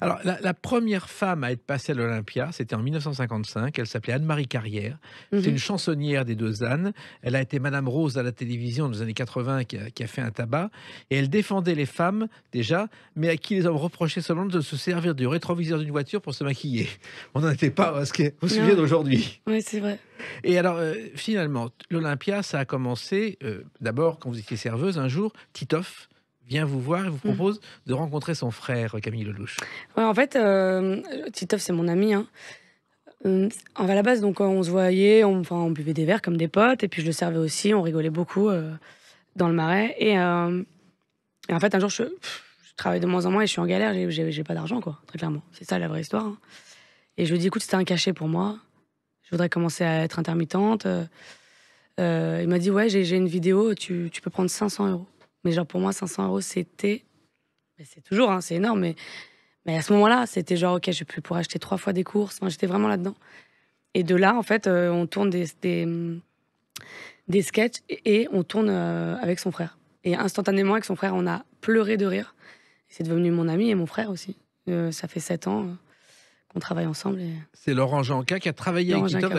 Speaker 1: Alors, la, première femme à être passée à l'Olympia, c'était en 1955. Elle s'appelait Anne-Marie Carrière. C'est mhm. une chansonnière des deux ânes. Elle a été Madame Rose à la télévision dans les années 80, qui a, fait un tabac. Et elle défendait les femmes, déjà, mais à qui les hommes reprochaient seulement de se servir du rétroviseur d'une voiture pour se maquiller. On n'en était pas à ce vous au sujet d'aujourd'hui. Oui, c'est vrai. Et alors, euh, finalement, l'Olympia, ça a commencé euh, d'abord quand vous étiez serveuse un jour, Titoff vient vous voir et vous mm. propose de rencontrer son frère euh, Camille Lelouch.
Speaker 2: Ouais, en fait, euh, c'est mon ami. Hein. Euh, à la base, donc, euh, on se voyait, on, enfin, on buvait des verres comme des potes, et puis je le servais aussi, on rigolait beaucoup dans le marais. Et, en fait, un jour, je, travaille de moins en moins et je suis en galère, j'ai pas d'argent, quoi, très clairement. C'est ça la vraie histoire. Hein. Et je lui dis, écoute, c'était un cachet pour moi, je voudrais commencer à être intermittente. il m'a dit, ouais, j'ai une vidéo, tu, tu peux prendre 500 euros. Mais genre, pour moi, 500 euros, c'était. C'est toujours, hein, c'est énorme, mais. à ce moment-là, c'était genre, ok, je peux pour acheter trois fois des courses. j'étais vraiment là-dedans. Et de là, en fait, euh, on tourne des, des, sketchs et, on tourne euh, avec son frère. Et instantanément, avec son frère, on a pleuré de rire. C'est devenu mon ami et mon frère aussi. Euh, ça fait sept ans qu'on travaille ensemble.
Speaker 1: C'est Laurent Janquin qui a travaillé avec Titoff.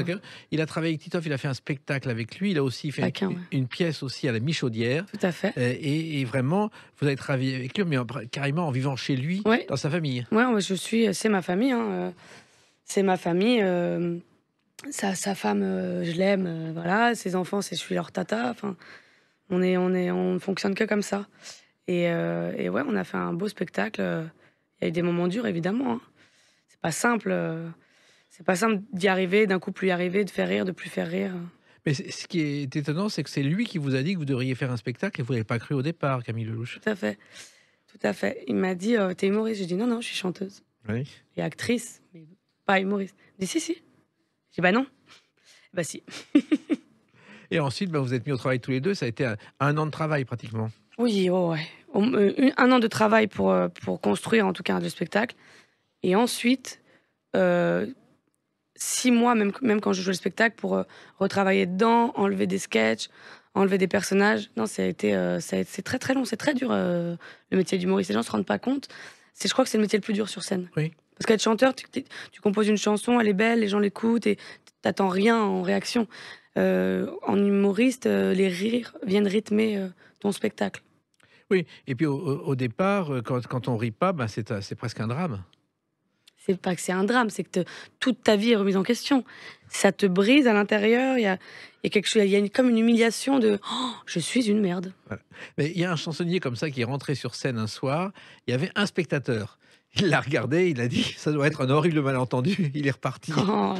Speaker 1: Il a travaillé avec Titoff, il a fait un spectacle avec lui, il a aussi fait une, pièce aussi à la Michaudière. Tout à fait. Euh, et, vraiment, vous avez travaillé avec lui, mais carrément en vivant chez lui, dans
Speaker 2: sa famille. Oui, je suis, euh, c'est ma famille. Hein, euh, c'est ma famille. sa, femme, je l'aime, voilà. Ses enfants, c'est je suis leur tata. Enfin, on est, on est, on fonctionne que comme ça. Et, ouais, on a fait un beau spectacle. Il y a eu des moments durs, évidemment. Hein c'est pas simple. Euh, c'est pas simple d'y arriver, d'un coup plus y arriver, de faire rire, de plus faire rire.
Speaker 1: Mais ce qui est étonnant, c'est que c'est lui qui vous a dit que vous devriez faire un spectacle et vous n'avez pas cru au départ, Camille Lelouch. Tout
Speaker 2: à fait. Tout à fait. Il m'a dit euh, T'es humoriste J'ai dit Non, non, je suis chanteuse. Oui. Et actrice, mais pas humoriste. Il dit Si, si. J'ai dit Bah non. Bah si.
Speaker 1: et ensuite, bah, vous êtes mis au travail tous les deux. Ça a été un, an de travail pratiquement.
Speaker 2: Oui, oh, ouais. Euh, un an de travail pour, pour construire en tout cas le spectacle. Et ensuite, euh, six mois, même, même quand je jouais le spectacle, pour euh, retravailler dedans, enlever des sketchs, enlever des personnages. Non, ça a été, euh, c'est très très long, c'est très dur le métier d'humoriste. Les gens se rendent pas compte. C'est, je crois que c'est le métier le plus dur sur scène. Oui. Parce qu'être chanteur, tu, tu, composes une chanson, elle est belle, les gens l'écoutent et t'attends rien en réaction. en humoriste, les rires viennent rythmer ton spectacle.
Speaker 1: Oui, et puis au, départ, quand, quand on rit pas, bah, c'est presque un drame
Speaker 2: c'est pas que c'est un drame, c'est que toute ta vie est remise en question. Ça te brise à l'intérieur. Il y a, quelque chose, il y a une, comme une humiliation de oh, je suis une merde.
Speaker 1: Mais il y a un chansonnier comme ça qui est rentré sur scène un soir. Il y avait un spectateur. Il l'a regardé, il a dit ça doit être un horrible malentendu. Il est reparti. Oh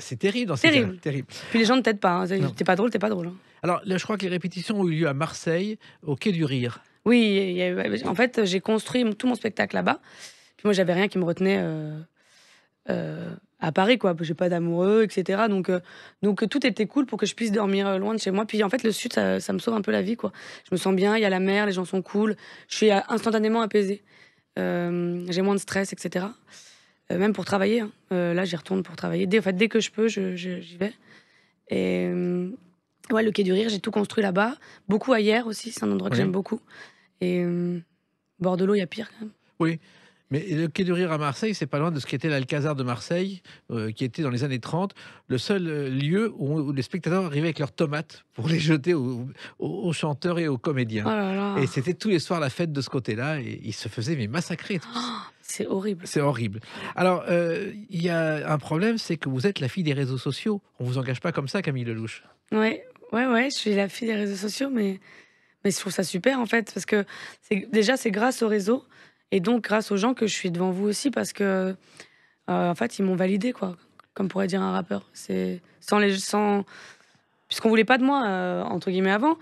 Speaker 1: c'est terrible terrible. terrible.
Speaker 2: Puis les gens ne t'aident pas. Hein. T'es pas drôle, t'es pas drôle. Hein.
Speaker 1: Alors là, je crois que les répétitions ont eu lieu à
Speaker 2: Marseille, au Quai du Rire. Oui, en fait, j'ai construit tout mon spectacle là-bas. Puis moi, j'avais rien qui me retenait euh, euh, à Paris, quoi. J'ai pas d'amoureux, etc. Donc, euh, donc tout était cool pour que je puisse dormir loin de chez moi. Puis en fait, le sud, ça, me sauve un peu la vie, quoi. Je me sens bien, il y a la mer, les gens sont cool. Je suis instantanément apaisée. j'ai moins de stress, etc. même pour travailler. Hein. là, j'y retourne pour travailler. Dès, en fait, dès que je peux, j'y je, vais. Et ouais, le Quai du Rire, j'ai tout construit là-bas. Beaucoup ailleurs aussi, c'est un endroit que j'aime beaucoup. Et bord de l'eau, il y a pire quand même.
Speaker 1: Oui, mais le Quai du Rire à Marseille, c'est pas loin de ce qu'était l'Alcazar de Marseille, euh, qui était dans les années 30, le seul euh, lieu où, les spectateurs arrivaient avec leurs tomates pour les jeter aux, chanteurs et aux comédiens. Oh et c'était tous les soirs la fête de ce côté-là, et ils se faisaient massacrer. Oh, c'est horrible. C'est horrible. Alors, euh, il y a un problème, c'est que vous êtes la fille des réseaux sociaux. On vous engage pas comme ça, Camille Lelouch.
Speaker 2: Oui, ouais, ouais, je suis la fille des réseaux sociaux, mais, mais je trouve ça super en fait, parce que déjà, c'est grâce aux réseaux et donc, grâce aux gens que je suis devant vous aussi, parce que, euh, en fait, ils m'ont validé, quoi. Comme pourrait dire un rappeur. C'est sans les. Sans... Puisqu'on voulait pas de moi, euh, entre guillemets, avant.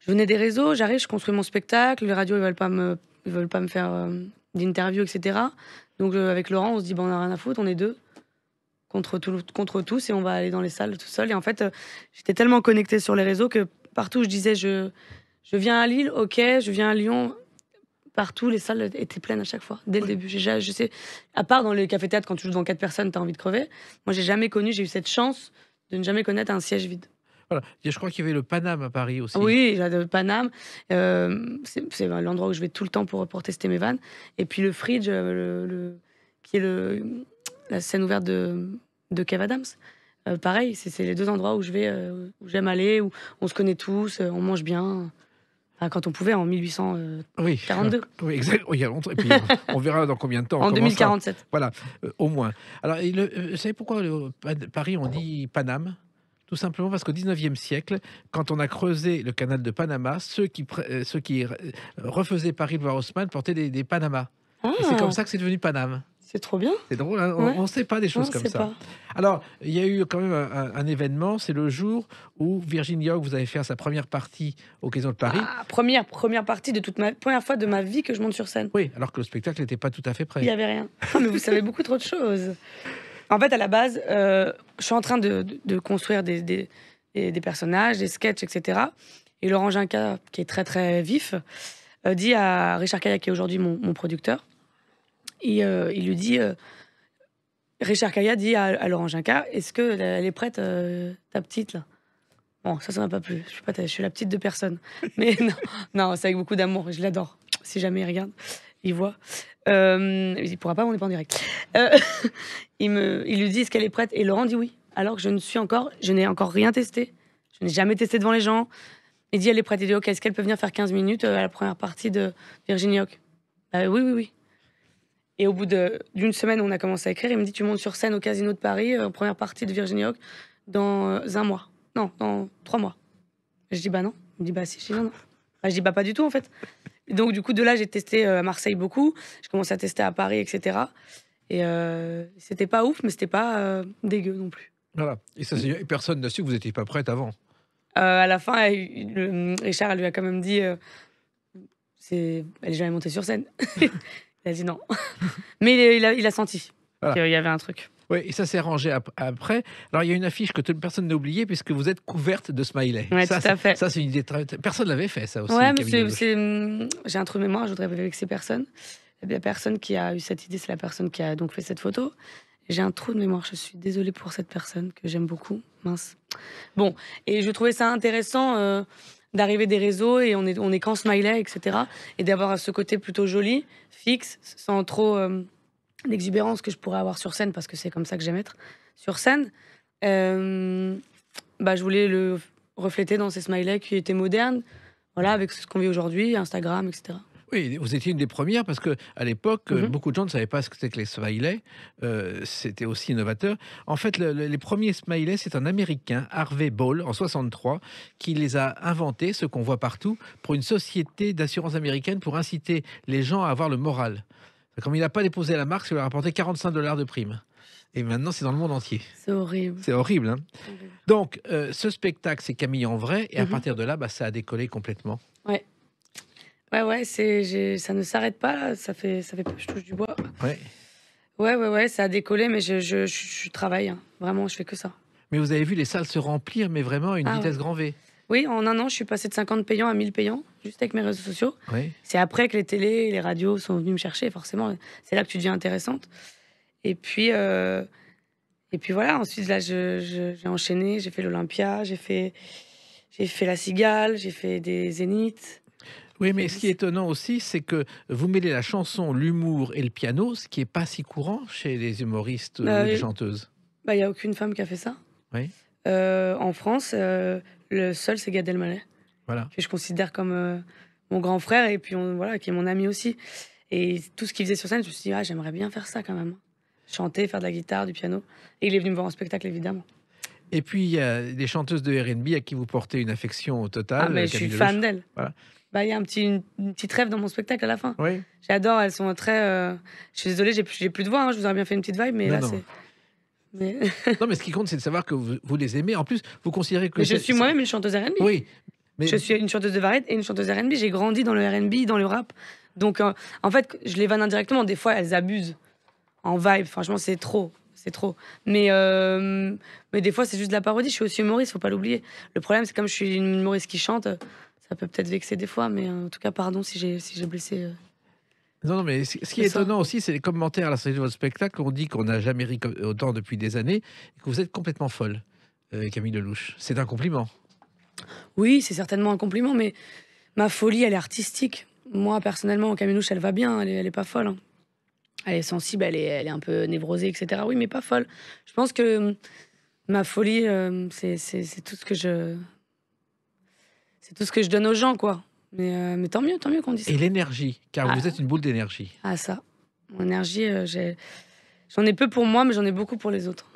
Speaker 2: Je venais des réseaux, j'arrive, je construis mon spectacle. Les radios, ils veulent pas me, veulent pas me faire euh, d'interview etc. Donc, avec Laurent, on se dit, bon bah, on a rien à foutre, on est deux contre, tout, contre tous et on va aller dans les salles tout seul. Et en fait, j'étais tellement connectée sur les réseaux que partout je disais je, je viens à Lille, ok, je viens à Lyon, partout, les salles étaient pleines à chaque fois, dès le début. J'ai, je sais, à part dans les cafés-théâtres, quand tu joues devant quatre personnes, tu as envie de crever. Moi, j'ai jamais connu, j'ai eu cette chance de ne jamais connaître un siège vide.
Speaker 1: Voilà. Je crois qu'il y avait le Paname à Paris aussi.
Speaker 2: Oui, le Paname. Euh, c'est, l'endroit où je vais tout le temps pour, tester mes vannes. Et puis le Fridge, euh, le, qui est la scène ouverte de, de Kev Adams. Euh, pareil, c'est, les deux endroits où je vais, où j'aime aller, où on se connaît tous, on mange bien quand on pouvait en 1842. Euh, oui, euh, on
Speaker 1: verra dans combien de temps. en 2047. voilà, euh, au moins. Alors, vous savez pourquoi Paris, on dit Paname tout simplement parce qu'au 19e siècle, quand on a creusé le canal de Panama, ceux qui, ceux qui refaisaient Paris-Loire-Haussmann portaient des, des Panamas. C'est ah. comme ça que c'est devenu Paname. C'est trop bien. C'est drôle, hein. on ne sait pas des choses comme ça. Alors, il y a eu quand même un, événement, c'est le jour où Virginie York, vous avez fait sa première partie au Caison de Paris.
Speaker 2: Ah, première, première partie de toute ma première fois de ma vie que je monte sur scène.
Speaker 1: Oui, alors que le spectacle n'était pas tout à fait prêt. Il n'y
Speaker 2: avait rien. mais vous savez beaucoup trop de choses. En fait, à la base, euh, je suis en train de, construire des, personnages, des sketchs, etc. Et Laurent Ginca, qui est très très vif, euh, dit à Richard Kaya, qui est aujourd'hui mon producteur, euh, il lui dit euh, Richard Kaya dit à, Laurent Ginca Est-ce qu'elle est prête, euh, ta petite là Bon, ça, ça m'a pas plu. Je suis, pas je suis la petite de personne. Mais non, non c'est avec beaucoup d'amour. Je l'adore. Si jamais il regarde, il voit. il pourra pas, on est pas en direct. il, me, il lui dit Est-ce qu'elle est prête Et Laurent dit oui. Alors que je ne suis encore, je n'ai encore rien testé. Je n'ai jamais testé devant les gens. Il dit Elle est prête. Il dit Ok, est-ce qu'elle peut venir faire 15 minutes à la première partie de Virginie Hoc Oui, oui, oui. Et au bout d'une semaine, on a commencé à écrire. Il me dit Tu montes sur scène au Casino de Paris, euh, première partie de Virginie Hoc, dans euh, un mois. Non, dans trois mois. Je dis Bah non. Il me dit Bah si, je dis non. je dis Bah pas du tout, en fait. donc, du coup, de là, j'ai testé euh, à Marseille beaucoup. Je commençais à tester à Paris, etc. Et c'était pas ouf, mais c'était pas dégueu non plus.
Speaker 1: Voilà. Et ça, personne n'a su que vous n'étiez pas prête avant.
Speaker 2: à la fin, Richard lui a quand même dit elle est jamais montée sur scène. Il a dit non. Mais il a, senti qu'il y avait un truc.
Speaker 1: Oui, et ça s'est rangé après. Alors, il y a une affiche que personne n'a oubliée puisque vous êtes couverte de smiley. Oui, tout à fait. Ça, c'est une idée très... Personne ne l'avait fait, ça aussi. Oui, mais
Speaker 2: j'ai un trou de mémoire, je voudrais avec ces personnes. La eh personne qui a eu cette idée, c'est la personne qui a donc fait cette photo. J'ai un trou de mémoire, je suis désolée pour cette personne que j'aime beaucoup. Mince. Bon, et je trouvais ça intéressant. Euh, d'arriver des réseaux et on est, on est qu'en smiley, etc. Et d'avoir ce côté plutôt joli, fixe, sans trop euh, d'exubérance que je pourrais avoir sur scène, parce que c'est comme ça que j'aime être sur scène. Euh, bah, je voulais le refléter dans ces smiley qui étaient modernes, voilà, avec ce qu'on vit aujourd'hui, Instagram, etc.
Speaker 1: Oui, vous étiez une des premières parce que à l'époque, euh, mhm. beaucoup de gens ne savaient pas ce que c'était que les smileys. Euh, c'était aussi innovateur. En fait, les premiers smileys, c'est un Américain, Harvey Ball, en 63, qui les a inventés, ce qu'on voit partout, pour une société d'assurance américaine pour inciter les gens à avoir le moral. Comme il n'a pas déposé la marque, il leur a rapporté 45 dollars de prime. Et maintenant, c'est dans le monde entier.
Speaker 2: C'est horrible.
Speaker 1: C'est horrible, hein. Donc, euh, ce spectacle, c'est Camille en vrai. Et à mhm. partir de là, bah, ça a décollé complètement.
Speaker 2: Ouais. Ouais, ouais, c'est, ça ne s'arrête pas, là. Ça fait, ça fait, je touche du bois. Ouais. Ouais, ouais, ouais, ça a décollé, mais je, je, je, travaille. Hein. Vraiment, je fais que ça.
Speaker 1: Mais vous avez vu les salles se remplir, mais vraiment à une ah vitesse grand V.
Speaker 2: Oui, en un an, je suis passé de 50 payants à 1000 payants, juste avec mes réseaux sociaux. C'est après que les télés et les radios sont venus me chercher, forcément. C'est là que tu deviens intéressante. Et puis, euh, et puis voilà, ensuite, là, j'ai enchaîné, j'ai fait l'Olympia, j'ai fait, fait la Cigale, j'ai fait des Zéniths.
Speaker 1: Oui, mais ce qui est étonnant aussi, c'est que vous mêlez la chanson, l'humour et le piano, ce qui n'est pas si courant chez les humoristes bah, euh, les chanteuses.
Speaker 2: Il bah, n'y a aucune femme qui a fait ça. Oui. Euh, en France, euh, le seul, c'est Gad Elmaleh. Voilà. Que je considère comme mon grand frère et puis on, voilà, qui est mon ami aussi. Et tout ce qu'il faisait sur scène, je me suis dit, ah, j'aimerais bien faire ça quand même. Chanter, faire de la guitare, du piano. Et il est venu me voir en spectacle, évidemment.
Speaker 1: Et puis, il y a des chanteuses de RB à qui vous portez une affection totale. Ah, mais euh, je suis fan d'elles.
Speaker 2: Bah, il y a un petit, une, petite rêve dans mon spectacle à la fin. Oui. J'adore, elles sont très. Euh, je suis désolée, j'ai plus, plus de voix, hein, je vous aurais bien fait une petite vibe, mais là, c'est. Mais...
Speaker 1: non, mais ce qui compte, c'est de savoir que vous, les aimez. En plus, vous considérez que. je suis
Speaker 2: moi-même une chanteuse RB. Oui. Mais... Je suis une chanteuse de variété et une chanteuse RB. J'ai grandi dans le RB, dans le rap. Donc, euh, en fait, je les vanne indirectement. Des fois, elles abusent en vibe. Franchement, c'est trop c'est trop. Mais, euh, mais des fois, c'est juste de la parodie. Je suis aussi humoriste, faut pas l'oublier. Le problème, c'est comme je suis une humoriste qui chante, ça peut peut-être vexer des fois, mais euh, en tout cas, pardon si j'ai si blessé. Euh. Non, non, mais ce qui est étonnant
Speaker 1: aussi, c'est les commentaires à la sortie de votre spectacle. On dit qu'on n'a jamais ri autant depuis des années et que vous êtes complètement folle, Camille Delouche. C'est un compliment.
Speaker 2: Oui, c'est certainement un compliment, mais ma folie, elle est artistique. Moi, personnellement, Camille Lelouch, elle va bien, elle n'est pas folle. Hein elle est sensible, elle est, elle est un peu névrosée, etc. Oui, mais pas folle. Je pense que hum, ma folie, hum, c'est, tout ce que je. C'est tout ce que je donne aux gens, quoi. Mais, euh, mais tant mieux, tant mieux qu'on dise ça. Et
Speaker 1: l'énergie, car vous ah. êtes une boule d'énergie.
Speaker 2: Ah, ça. Mon énergie, euh, j'en ai peu pour moi, mais j'en ai beaucoup pour les autres.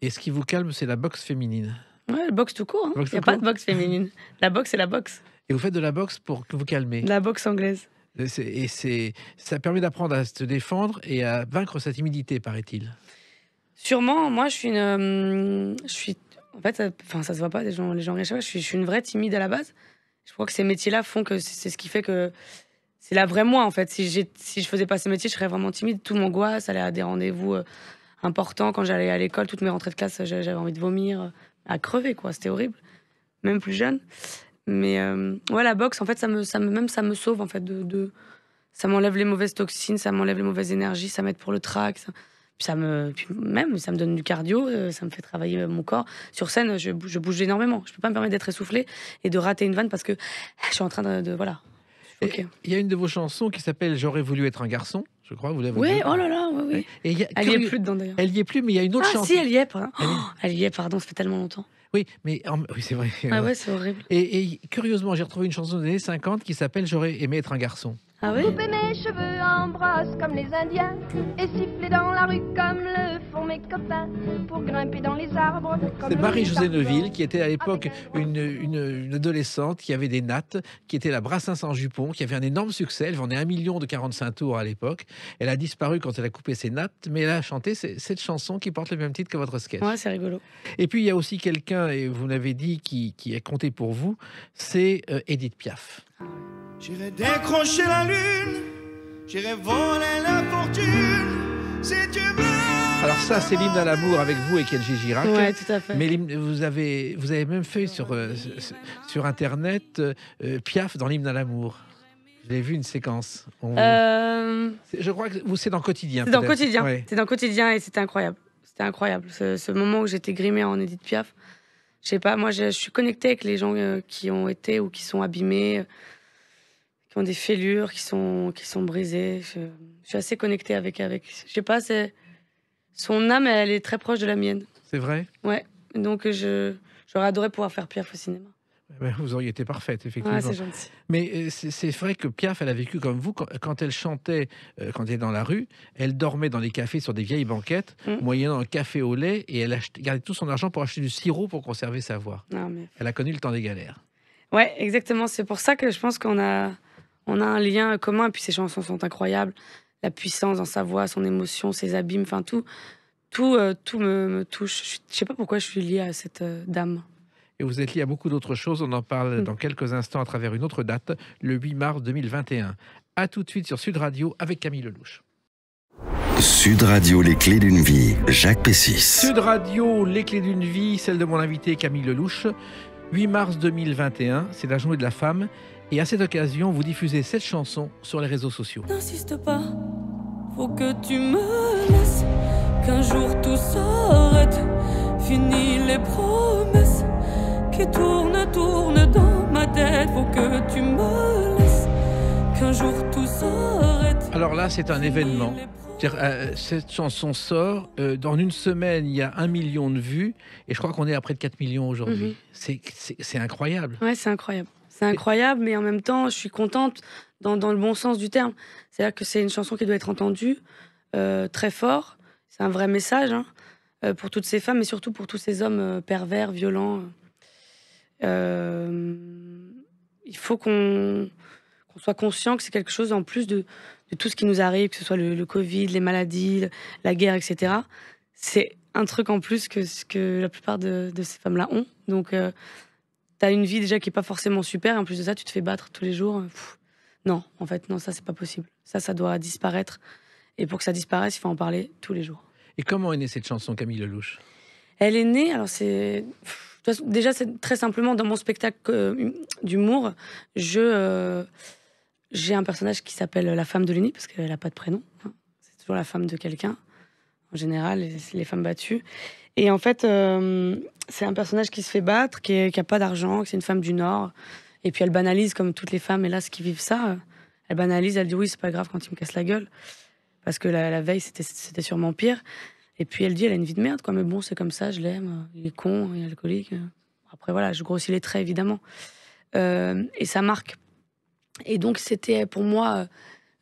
Speaker 1: Et ce qui vous calme, c'est la boxe féminine.
Speaker 2: Ouais, la boxe tout court. Hein. Il n'y a pas de boxe féminine. La boxe, c'est la boxe.
Speaker 1: Et vous faites de la boxe pour vous calmer La boxe anglaise. Euh, et ça permet d'apprendre à se défendre et à vaincre sa timidité, paraît-il.
Speaker 2: Sûrement, moi je suis une. Euh, je suis, en fait, ça, enfin, ça se voit pas, les gens, les gens je je suis une vraie timide à la base. Je crois que ces métiers-là font que c'est ce qui fait que c'est la vraie moi en fait. Si, je si je faisais pas ces métiers, je serais vraiment timide. Tout m'angoisse, aller à des rendez-vous euh, importants. Quand j'allais à l'école, toutes mes rentrées de classe, j'avais envie de vomir, à crever quoi. C'était horrible, même plus jeune. Mais euh, ouais, la boxe, en fait, ça me, ça même ça me sauve, en fait, de, ça m'enlève les mauvaises toxines, ça m'enlève les mauvaises énergies, ça m'aide pour le trac, Ça, puis ça me, même, ça me donne du cardio, euh, ça me fait travailler euh, mon corps. Sur scène, je, bouge énormément. Je peux pas me permettre d'être essoufflé et de rater une vanne parce que je suis en train de, voilà.
Speaker 1: Il y a une de vos chansons qui s'appelle J'aurais voulu être un garçon, je crois, vous l'avez Oui, oh là là, oui, oui. y elle n'y est plus dedans d'ailleurs. Elle n'y est plus, mais il y a une autre chanson. Ah si, elle y est, pardon. elle y est, pardon, ça fait tellement longtemps. Oui, mais oui, c'est vrai. Ah ouais, c'est horrible. Et, et curieusement, j'ai retrouvé une chanson des années 50 qui s'appelle J'aurais aimé être un garçon.
Speaker 2: Ah Couper mes cheveux en brosse comme les Indiens et siffler dans la rue comme le font mes copains pour grimper dans les arbres. C'est
Speaker 1: Marie-Josée Neuville qui était à l'époque une, adolescente qui avait des nattes, qui était la Brasse en jupon, qui avait un énorme succès. Elle vendait un million de 45 tours à l'époque. Elle a disparu quand elle a coupé ses nattes, mais elle a chanté cette chanson qui porte le même titre que votre sketch. Ouais, c'est rigolo. Et puis il y a aussi quelqu'un, et vous l'avez dit, qui, qui compté pour vous, c'est euh, Edith Piaf. Ah
Speaker 2: J'irai décrocher la lune, j'irai voler la fortune,
Speaker 1: si tu me... Alors ça, c'est l'hymne à l'amour avec vous et Kenji Girac. Oui, tout à fait. Mais vous avez, vous avez même fait sur, euh, sur Internet euh, euh, Piaf dans l'hymne à l'amour. J'ai vu une séquence. Je crois que c'est dans Quotidien. C'est dans Quotidien. C'est
Speaker 2: dans Quotidien et c'était incroyable. C'était incroyable. Ce, moment où j'étais grimée en Edith Piaf. Je sais pas, moi je, je suis connectée avec les gens qui ont été ou qui sont abîmés qui ont des fêlures, qui sont, qui sont brisées. Je, suis assez connectée avec. avec je sais pas, c'est. Son âme, elle est très proche de la mienne. C'est vrai Ouais. Donc, je, j'aurais adoré pouvoir faire Piaf au cinéma.
Speaker 1: Eh ben, vous auriez été parfaite, effectivement. c'est gentil. Mais euh, c'est vrai que Piaf, elle a vécu comme vous. Quand elle chantait, euh, quand elle était dans la rue, elle dormait dans les cafés sur des vieilles banquettes, mm. moyennant un café au lait, et elle gardait tout son argent pour acheter du sirop pour conserver sa voix. Non, mais... Elle a connu le temps des galères.
Speaker 2: Ouais, exactement. C'est pour ça que je pense qu'on a, on a un lien commun. Et puis ses chansons sont incroyables. La puissance dans sa voix, son émotion, ses abîmes, enfin tout, tout, euh, tout me, touche. Je ne sais pas pourquoi je suis liée à cette euh, dame.
Speaker 1: Et vous êtes lié à beaucoup d'autres choses. On en parle hmm. dans quelques instants à travers une autre date, le 8 mars 2021. À tout de suite sur Sud Radio avec Camille Lelouch. Sud Radio, les clés d'une vie, Jacques Pessis. Sud Radio, les clés d'une vie, celle de mon invité Camille Lelouch. 8 mars 2021, c'est la journée de la femme et à cette occasion, vous diffusez cette chanson sur les réseaux sociaux.
Speaker 2: N'insiste pas, faut que tu me laisses, qu'un jour tout s'arrête. Fini les promesses qui tournent, tournent dans ma tête. Faut que tu me
Speaker 1: laisses, qu'un jour tout s'arrête. Alors là, c'est un événement. Euh, cette chanson sort, euh, dans une semaine, il y a un million de vues, et je crois qu'on est à près de
Speaker 2: 4 millions aujourd'hui. Mhm. c'est
Speaker 1: C'est incroyable.
Speaker 2: Ouais, c'est incroyable. C'est incroyable, mais en même temps, je suis contente dans, le bon sens du terme. C'est-à-dire que c'est une chanson qui doit être entendue euh, très fort. C'est un vrai message hein, euh, pour toutes ces femmes et surtout pour tous ces hommes euh, pervers, violents. il faut qu'on soit conscient que c'est quelque chose en plus de, tout ce qui nous arrive, que ce soit le, Covid, les maladies, la guerre, etc. C'est un truc en plus que ce que la plupart de, ces femmes-là ont. Donc, t'as une vie déjà qui est pas forcément super, et en plus de ça, tu te fais battre tous les jours. Euh, non, en fait, non, ça, c'est pas possible. Ça, ça doit disparaître. Et pour que ça disparaisse, il faut en parler tous les jours. Et comment est née cette chanson, Camille Lelouch Elle est née, alors c'est. Déjà, c'est très simplement dans mon spectacle euh, hum, d'humour, je. Euh, j'ai un personnage qui s'appelle la femme de l'Uni, parce qu'elle n'a pas de prénom. Hein. C'est toujours la femme de quelqu'un, en général, les femmes battues. Et en fait, euh, c'est un personnage qui se fait battre, qui n'a pas d'argent, qui est une femme du Nord. Et puis elle banalise, comme toutes les femmes, hélas, qui vivent ça. Elle banalise, elle dit oui, c'est pas grave quand il me casse la gueule. Parce que la, veille, c'était sûrement pire. Et puis elle dit, elle a une vie de merde, quoi. Mais bon, c'est comme ça, je l'aime. Il est con, il est alcoolique. Après, voilà, je grossis les traits, évidemment. Euh, et ça marque. Et donc, c'était pour moi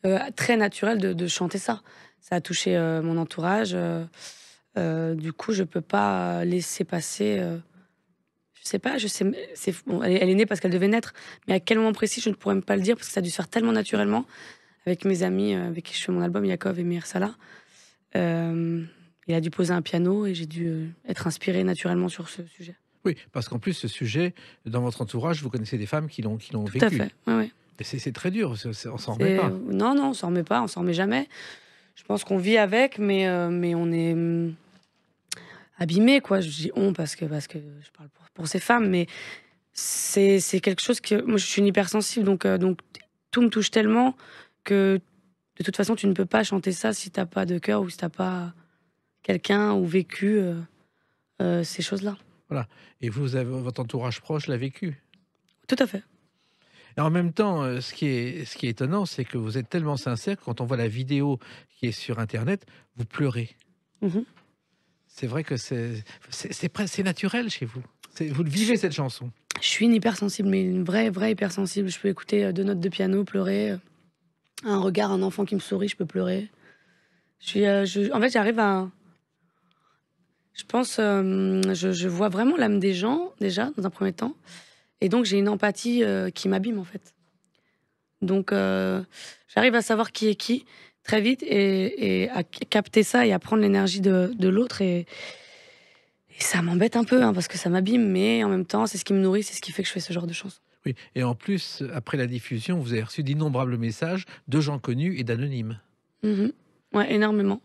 Speaker 2: euh, très naturel de, chanter ça. Ça a touché mon entourage. Euh, du coup, je ne peux pas laisser passer. Je euh, je sais pas, je sais. C'est, elle, est née parce qu'elle devait naître, mais à quel moment précis, je ne pourrais même pas le dire parce que ça a dû se faire tellement naturellement avec mes amis euh, avec qui je fais mon album, Yakov et Mir Salah. il a dû poser un piano et j'ai dû être inspirée naturellement sur ce sujet.
Speaker 1: Oui, parce qu'en plus, ce sujet, dans votre entourage, vous connaissez des femmes qui l'ont, vécu. Tout à fait, C'est, très dur, on s'en remet pas.
Speaker 2: Non, non, on s'en remet pas, on s'en remet jamais. Je pense qu'on vit avec, mais, mais on est hum, abîmé quoi. Je dis on parce que, parce que je parle pour, pour ces femmes, mais c'est, quelque chose que. Moi, je suis une hypersensible, donc, euh, donc tout me touche tellement que de toute façon, tu ne peux pas chanter ça si t'as pas de cœur ou si t'as pas quelqu'un ou vécu euh, euh, ces choses-là.
Speaker 1: Voilà. Et vous, avez, votre entourage proche l'a vécu Tout à fait. Et en même temps, ce qui est, ce qui est étonnant, c'est que vous êtes tellement sincère que quand on voit la vidéo qui est sur Internet, vous pleurez. Mmh c'est vrai que c'est naturel chez vous. Vous le vivez cette chanson.
Speaker 2: Je suis une hypersensible, mais une vraie, vraie hypersensible. Je peux écouter euh, deux notes de piano, pleurer. Euh, un regard, un enfant qui me sourit, je peux pleurer. Je suis, euh, en fait, j'arrive à. Je pense, je vois vraiment l'âme des gens, déjà, dans un premier temps. Et donc, j'ai une empathie qui m'abîme, en fait. Donc, j'arrive à savoir qui est qui très vite et, à capter ça et à prendre l'énergie de, l'autre. Et, ça m'embête un peu hein, parce que ça m'abîme, mais en même temps, c'est ce qui me nourrit, c'est ce qui fait que je fais ce genre de choses.
Speaker 1: Oui, et en plus, après la diffusion, vous avez reçu d'innombrables messages de gens connus et d'anonymes.
Speaker 2: Mmh. énormément.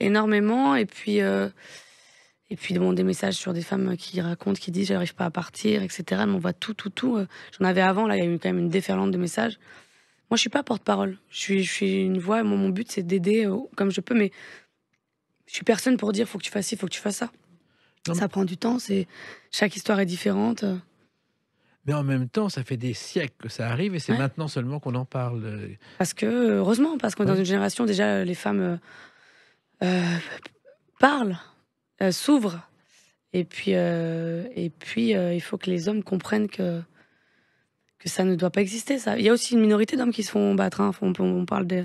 Speaker 2: Énormément. Et puis. Euh, et puis, bon, des messages sur des femmes qui racontent, qui disent j'arrive pas à partir, etc. Mais on voit tout, tout, tout. Euh. J'en avais avant, là, il y a eu quand même une déferlante de messages. Moi, je suis pas porte-parole. Je suis, une voix. mon but, c'est d'aider euh, comme je peux, mais je suis personne pour dire faut que tu fasses ci, faut que tu fasses ça. ça prend du temps. C'est chaque histoire est différente.
Speaker 1: Mais en même temps, ça fait des siècles que ça arrive et c'est maintenant seulement qu'on en parle.
Speaker 2: Parce que heureusement, parce qu'on est dans une génération déjà les femmes euh, euh, parlent, s'ouvrent et puis et puis il faut que les hommes comprennent que que ça ne doit pas exister. Ça. Il y a aussi une minorité d'hommes qui se font battre. Hein. On, on, parle de,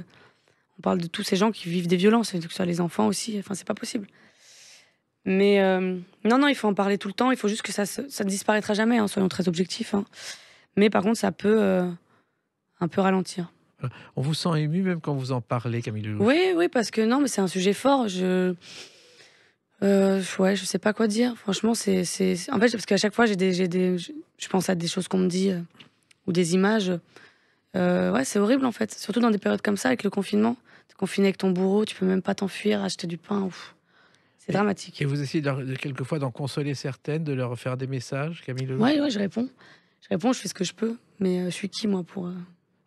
Speaker 2: on parle de tous ces gens qui vivent des violences, que ce soit les enfants aussi. Enfin, c'est pas possible. Mais euh, non, non, il faut en parler tout le temps. Il faut juste que ça, ça ne disparaîtra jamais, hein, soyons très objectifs. Hein. Mais par contre, ça peut euh, un peu ralentir.
Speaker 1: Euh, on vous sent ému même quand vous en parlez, Camille
Speaker 2: Oui, oui, parce que non, mais c'est un sujet fort. Je. Euh, ouais, je sais pas quoi dire. Franchement, c'est. En fait, parce qu'à chaque fois, j'ai des, des, je pense à des choses qu'on me dit ou des images. Euh, ouais, c'est horrible en fait. Surtout dans des périodes comme ça, avec le confinement. T'es confiné avec ton bourreau, tu peux même pas t'enfuir, acheter du pain.
Speaker 1: C'est dramatique. Et vous essayez quelquefois d'en consoler certaines, de leur faire des messages, Camille Lelouch Ouais, ouais, je
Speaker 2: réponds. Je réponds, je fais ce que je peux. Mais euh, je suis qui moi pour. Euh,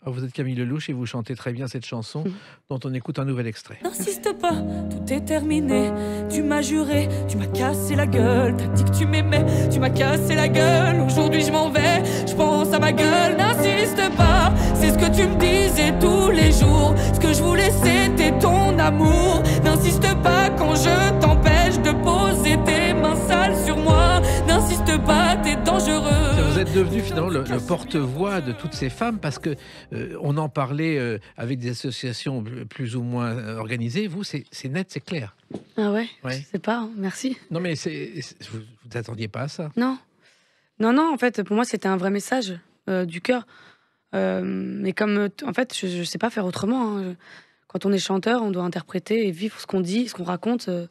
Speaker 1: ah, vous êtes Camille Lelouch et vous chantez très bien cette chanson mhm. dont on écoute un nouvel extrait. N'insiste
Speaker 2: pas, tout est terminé. Tu m'as juré, tu m'as cassé la gueule. T'as dit que tu m'aimais, tu m'as cassé la gueule. Aujourd'hui je m'en vais ma gueule, n'insiste pas. C'est ce que tu me disais tous les jours. Ce que je voulais, c'était ton amour. N'insiste pas quand je t'empêche de poser tes mains sales sur moi. N'insiste pas, t'es dangereux vous êtes devenu finalement le,
Speaker 1: porte-voix de toutes ces femmes parce que euh, on en parlait euh, avec des associations plus ou moins euh, organisées. Vous, c'est net, c'est clair. Ah ouais, c'est Je sais pas. Hein. merci. Non mais vous, vous attendiez pas à ça.
Speaker 2: Non. Non, non, en fait, pour moi, c'était un vrai message euh, du cœur. Euh, mais comme, en fait, je ne sais pas faire autrement. Hein. Quand on est chanteur, on doit interpréter et vivre ce qu'on dit, ce qu'on raconte. Euh,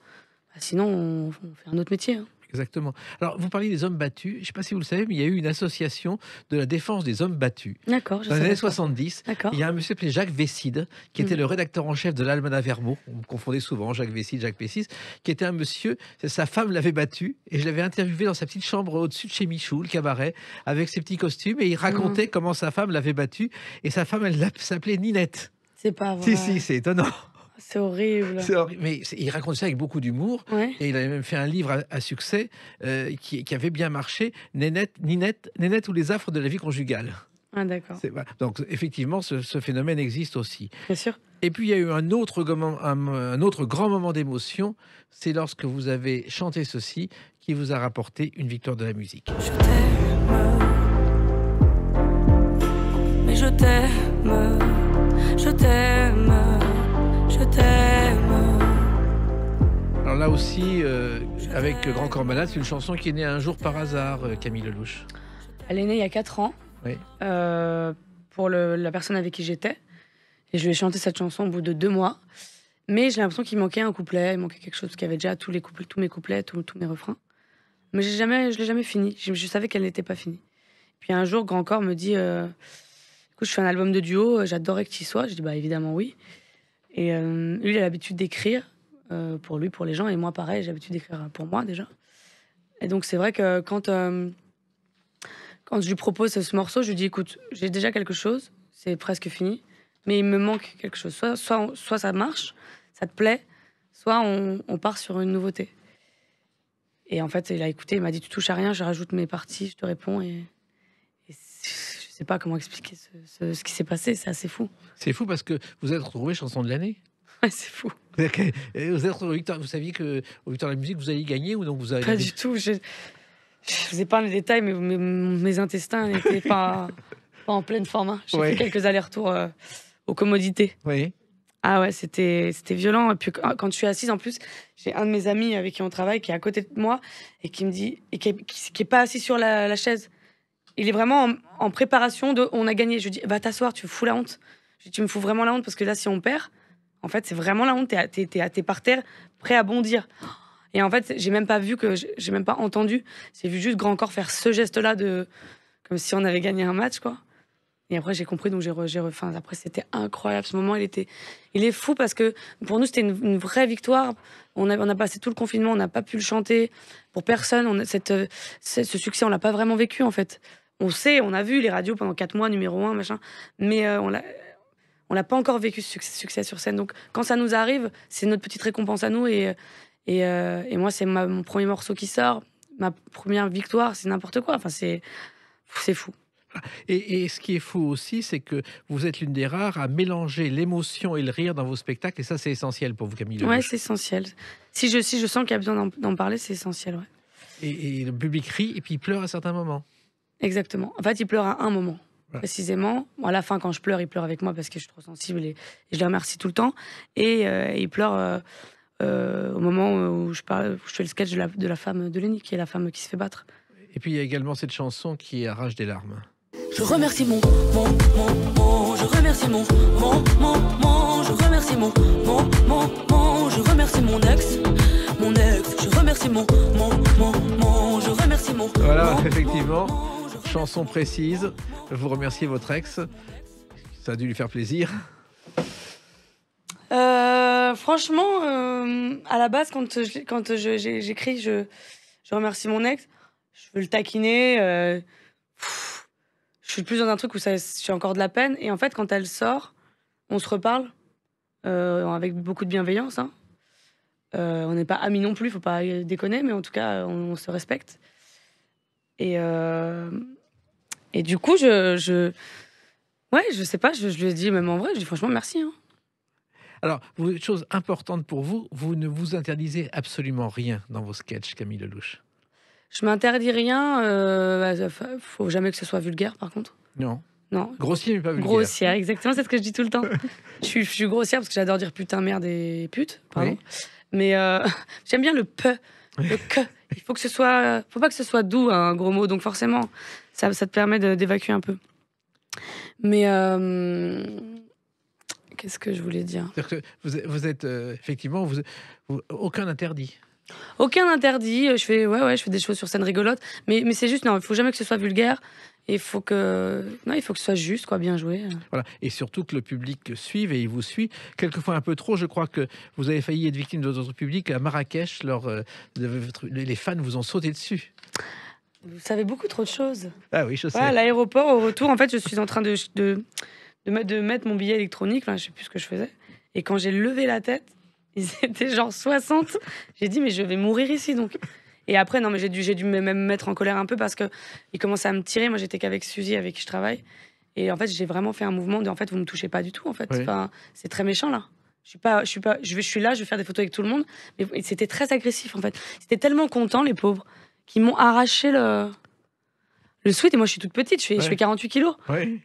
Speaker 2: bah, sinon, on, fait un autre métier. Hein.
Speaker 1: Exactement. Alors, vous parliez des hommes battus. Je ne sais pas si vous le savez, mais il y a eu une association de la défense des hommes battus. D'accord. Dans les années 70, il y a un monsieur appelé Jacques Vesside, qui était mm. le rédacteur en chef de l'Almanach vermont On me confondait souvent Jacques Vesside, Jacques Pessis, qui était un monsieur. Sa femme l'avait battu et je l'avais interviewé dans sa petite chambre au-dessus de chez Michou, le cabaret, avec ses petits costumes. Et il racontait mm. comment sa femme l'avait battu. Et sa femme, elle s'appelait
Speaker 2: Ninette. C'est pas vrai. Si, si, c'est étonnant. C'est horrible.
Speaker 1: Mais il raconte ça avec beaucoup d'humour. Et il avait même fait un livre à, succès euh, qui, avait bien marché Nénette, Ninette, Nénette ou les affres de la vie conjugale. Ah, d'accord. Donc, effectivement, ce, phénomène existe aussi. Bien sûr. Et puis, il y a eu un autre, un autre grand moment d'émotion. C'est lorsque vous avez chanté ceci qui vous a rapporté une victoire de
Speaker 2: la musique. Je t'aime. Mais je t'aime.
Speaker 1: aussi, euh, avec Grand Corps Malade, c'est une chanson qui est née un jour par hasard, euh, Camille Lelouch.
Speaker 2: Elle est née il y a 4 ans, euh, pour la personne avec qui j'étais. Et je lui ai chanté cette chanson au bout de deux mois. Mais j'ai l'impression qu'il manquait un couplet, il manquait quelque chose, qui qu'il avait déjà tous, les couplets, tous mes couplets, tous, mes refrains. Mais jamais, je ne l'ai jamais fini. Je, savais qu'elle n'était pas finie. Puis un jour, Grand Corps me dit euh, Écoute, je fais un album de duo, j'adorerais que tu y sois. Je dis Bah évidemment, oui. Et lui, il a l'habitude d'écrire. Euh, pour lui, pour les gens. Et moi, pareil, j'ai l'habitude d'écrire pour moi déjà. Et donc, c'est vrai que quand, euh, quand je lui propose ce morceau, je lui dis écoute, j'ai déjà quelque chose, c'est presque fini, mais il me manque quelque chose. Soit, soit, soit ça marche, ça te plaît, soit on, on, part sur une nouveauté. Et en fait, il a écouté, il m'a dit tu touches à rien, je rajoute mes parties, je te réponds. Et, et je sais pas comment expliquer ce, qui s'est passé, c'est assez fou. C'est fou parce que vous êtes
Speaker 1: retrouvé chanson de
Speaker 2: l'année. Ouais, c'est fou vous vous saviez que au Victor de la musique, vous alliez gagner ou non vous Pas du tout. Je, je faisais pas les détails, mais mes, intestins n'étaient pas, en pleine forme. Hein. J'ai fait quelques allers-retours euh, aux commodités. Oui. Ah ouais, c'était violent. Et puis ah, quand je suis assise, en plus, j'ai un de mes amis avec qui on travaille qui est à côté de moi et qui me dit et qui, pas assis sur la, chaise. Il est vraiment en, préparation de on a gagné. Je lui dis va t'asseoir, tu me fous la honte. tu me fous vraiment la honte parce que là si on perd, en fait, c'est vraiment la honte. T'es, à t'es par terre, prêt à bondir. Et en fait, j'ai même pas vu que j'ai même pas entendu. J'ai vu juste Grand Corps faire ce geste-là de comme si on avait gagné un match, quoi. Et après, j'ai compris, donc j'ai, re, Après, c'était incroyable. Ce moment, il était, il est fou parce que pour nous, c'était une, vraie victoire. On a, on a passé tout le confinement, on n'a pas pu le chanter pour personne. On euh, ce succès, on l'a pas vraiment vécu en fait. On sait, on a vu les radios pendant quatre mois numéro un, machin. Mais euh, on l'a, on n'a pas encore vécu ce succès sur scène. Donc quand ça nous arrive, c'est notre petite récompense à nous. Et, et, euh, moi, c'est mon premier morceau qui sort, ma première victoire, c'est n'importe quoi. Enfin, c'est fou. Et, ce qui est fou aussi, c'est que
Speaker 1: vous êtes l'une des rares à mélanger l'émotion et le rire dans vos spectacles. Et ça, c'est essentiel pour vous, Camille. Oui, c'est
Speaker 2: essentiel. Si je, si je sens qu'il y a besoin d'en parler, c'est essentiel. Ouais.
Speaker 1: Et, et, le public rit et
Speaker 2: puis il pleure à certains moments. Exactement. En fait, il pleure à un moment précisément. à la fin, quand je pleure, il pleure avec moi parce que je suis trop sensible et, je le remercie tout le temps. Et il pleure au moment où je, parle, je fais le sketch de la, femme de Lenny, qui est la femme qui se fait battre. Et puis il y a également cette chanson qui arrache des larmes. Je remercie mon, mon, mon, mon, je remercie mon, mon, mon, je remercie mon, mon, mon, mon, je remercie mon ex, mon ex, je remercie mon, mon, mon, mon, je remercie mon. Voilà,
Speaker 1: effectivement chanson précise. Vous remerciez votre ex. Ça a dû lui faire plaisir.
Speaker 2: Euh, franchement, euh, à la base, quand, quand j'écris, je, je, remercie mon ex. Je veux le taquiner. Euh, je suis plus dans un truc où ça, je suis encore de la peine. Et en fait, quand elle sort, on se reparle avec beaucoup de bienveillance. Hein. on n'est pas amis non plus, faut pas déconner, mais en tout cas, on, on se respecte. Et et du coup, je, je... Ouais, je sais pas, je, lui ai dit, même en vrai, je dis franchement merci. Hein. Alors, chose importante pour vous,
Speaker 1: vous ne vous interdisez absolument rien dans vos sketchs, Camille Lelouch.
Speaker 2: Je m'interdis rien. Euh, bah, faut jamais que ce soit vulgaire, par contre. Non. Non.
Speaker 1: Grossier, mais pas vulgaire. Grossière,
Speaker 2: exactement, c'est ce que je dis tout le temps. je, suis, grossière parce que j'adore dire putain, merde et pute, pardon. Mais euh, j'aime bien le peu, le que. Il faut que ce soit, faut pas que ce soit doux, un gros mot, donc forcément ça, ça te permet d'évacuer un peu. Mais euh, qu'est-ce que je voulais dire que vous,
Speaker 1: êtes euh, effectivement vous, aucun interdit.
Speaker 2: Aucun interdit. Je fais ouais ouais, je fais des choses sur scène rigolotes, mais, mais c'est juste non, il faut jamais que ce soit vulgaire. Il faut que non, il faut que ce soit juste quoi, bien joué.
Speaker 1: Voilà et surtout que le public suive et il vous suit. Quelquefois un peu trop. Je crois que vous avez failli être victime de votre public à Marrakech. Leur, les fans vous ont sauté dessus.
Speaker 2: Vous savez beaucoup trop de choses.
Speaker 1: Ah oui, je sais. à
Speaker 2: l'aéroport, au retour, en fait, je suis en train de, de, de, mettre mon billet électronique. Je je sais plus ce que je faisais. Et quand j'ai levé la tête, ils étaient genre 60. J'ai dit, mais je vais mourir ici, donc. Et après, non, mais j'ai dû, j'ai dû même me mettre en colère un peu parce que commençaient à me tirer. Moi, j'étais qu'avec Suzy, avec qui je travaille. Et en fait, j'ai vraiment fait un mouvement de, en fait, vous me touchez pas du tout, en fait. Enfin, c'est très méchant, là. Je suis pas, je suis pas, je, vais, je suis là, je vais faire des photos avec tout le monde. Mais c'était très agressif, en fait. C'était tellement content, les pauvres qui m'ont arraché le le sweat et moi je suis toute petite, je fais, je fais 48 kilos.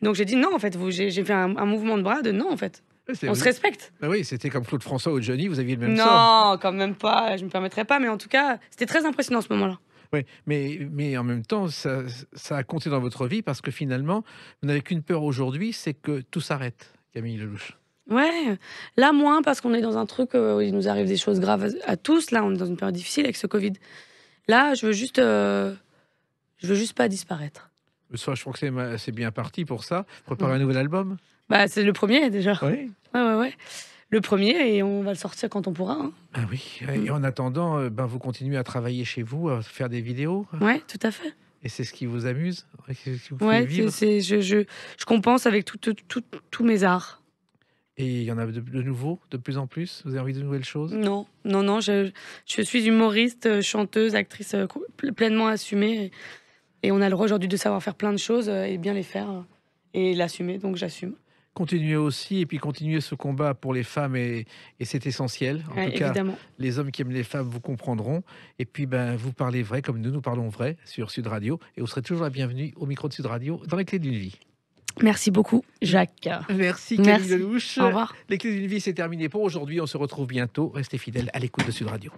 Speaker 2: Donc j'ai dit non en fait, j'ai fait un, mouvement de bras de non en fait. On se respecte.
Speaker 1: Bah oui, c'était comme Claude François ou Johnny, vous aviez le même non, sort.
Speaker 2: Non, quand même pas, je me permettrais pas, mais en tout cas, c'était très impressionnant ce moment-là.
Speaker 1: Oui, mais, mais en même temps, ça, ça, a compté dans votre vie parce que finalement, vous n'avez qu'une peur aujourd'hui, c'est que tout s'arrête, Camille Lelouch.
Speaker 2: Ouais, là moins parce qu'on est dans un truc euh, où il nous arrive des choses graves à, à tous, là on est dans une période difficile avec ce Covid. Là, je veux juste, euh, je veux juste pas disparaître.
Speaker 1: Soit je crois que c'est bien parti pour ça. Préparer un nouvel album.
Speaker 2: Bah, c'est le premier déjà. Oui. Ouais, ouais, ouais le premier et on va le sortir quand on pourra. Hein.
Speaker 1: Ah oui, et en attendant, euh, ben vous continuez à travailler chez vous, à faire des vidéos. Oui, tout à fait. Et c'est ce qui vous amuse Oui, je,
Speaker 2: je, compense avec tous mes arts.
Speaker 1: Et il y en a de, nouveaux, nouveau, de plus en plus Vous avez envie de nouvelles choses Non,
Speaker 2: non, non. Je, je, suis humoriste, euh, chanteuse, actrice euh, pleinement assumée. Et, on a le droit aujourd'hui de savoir faire plein de choses euh, et bien les faire et l'assumer, donc j'assume.
Speaker 1: Continuez aussi et puis continuez ce combat pour les femmes et, et c'est essentiel. En tout cas, les hommes qui aiment les femmes vous comprendront. Et puis, ben, vous parlez vrai comme nous, nous parlons vrai sur Sud Radio et vous serez toujours la bienvenue au micro de Sud Radio dans les clés d'une vie.
Speaker 2: Merci beaucoup, Jacques. Merci, Camille Lelouch. Au revoir.
Speaker 1: d'une vie, c'est terminé pour aujourd'hui. On se retrouve bientôt. Restez fidèles à l'écoute de Sud Radio.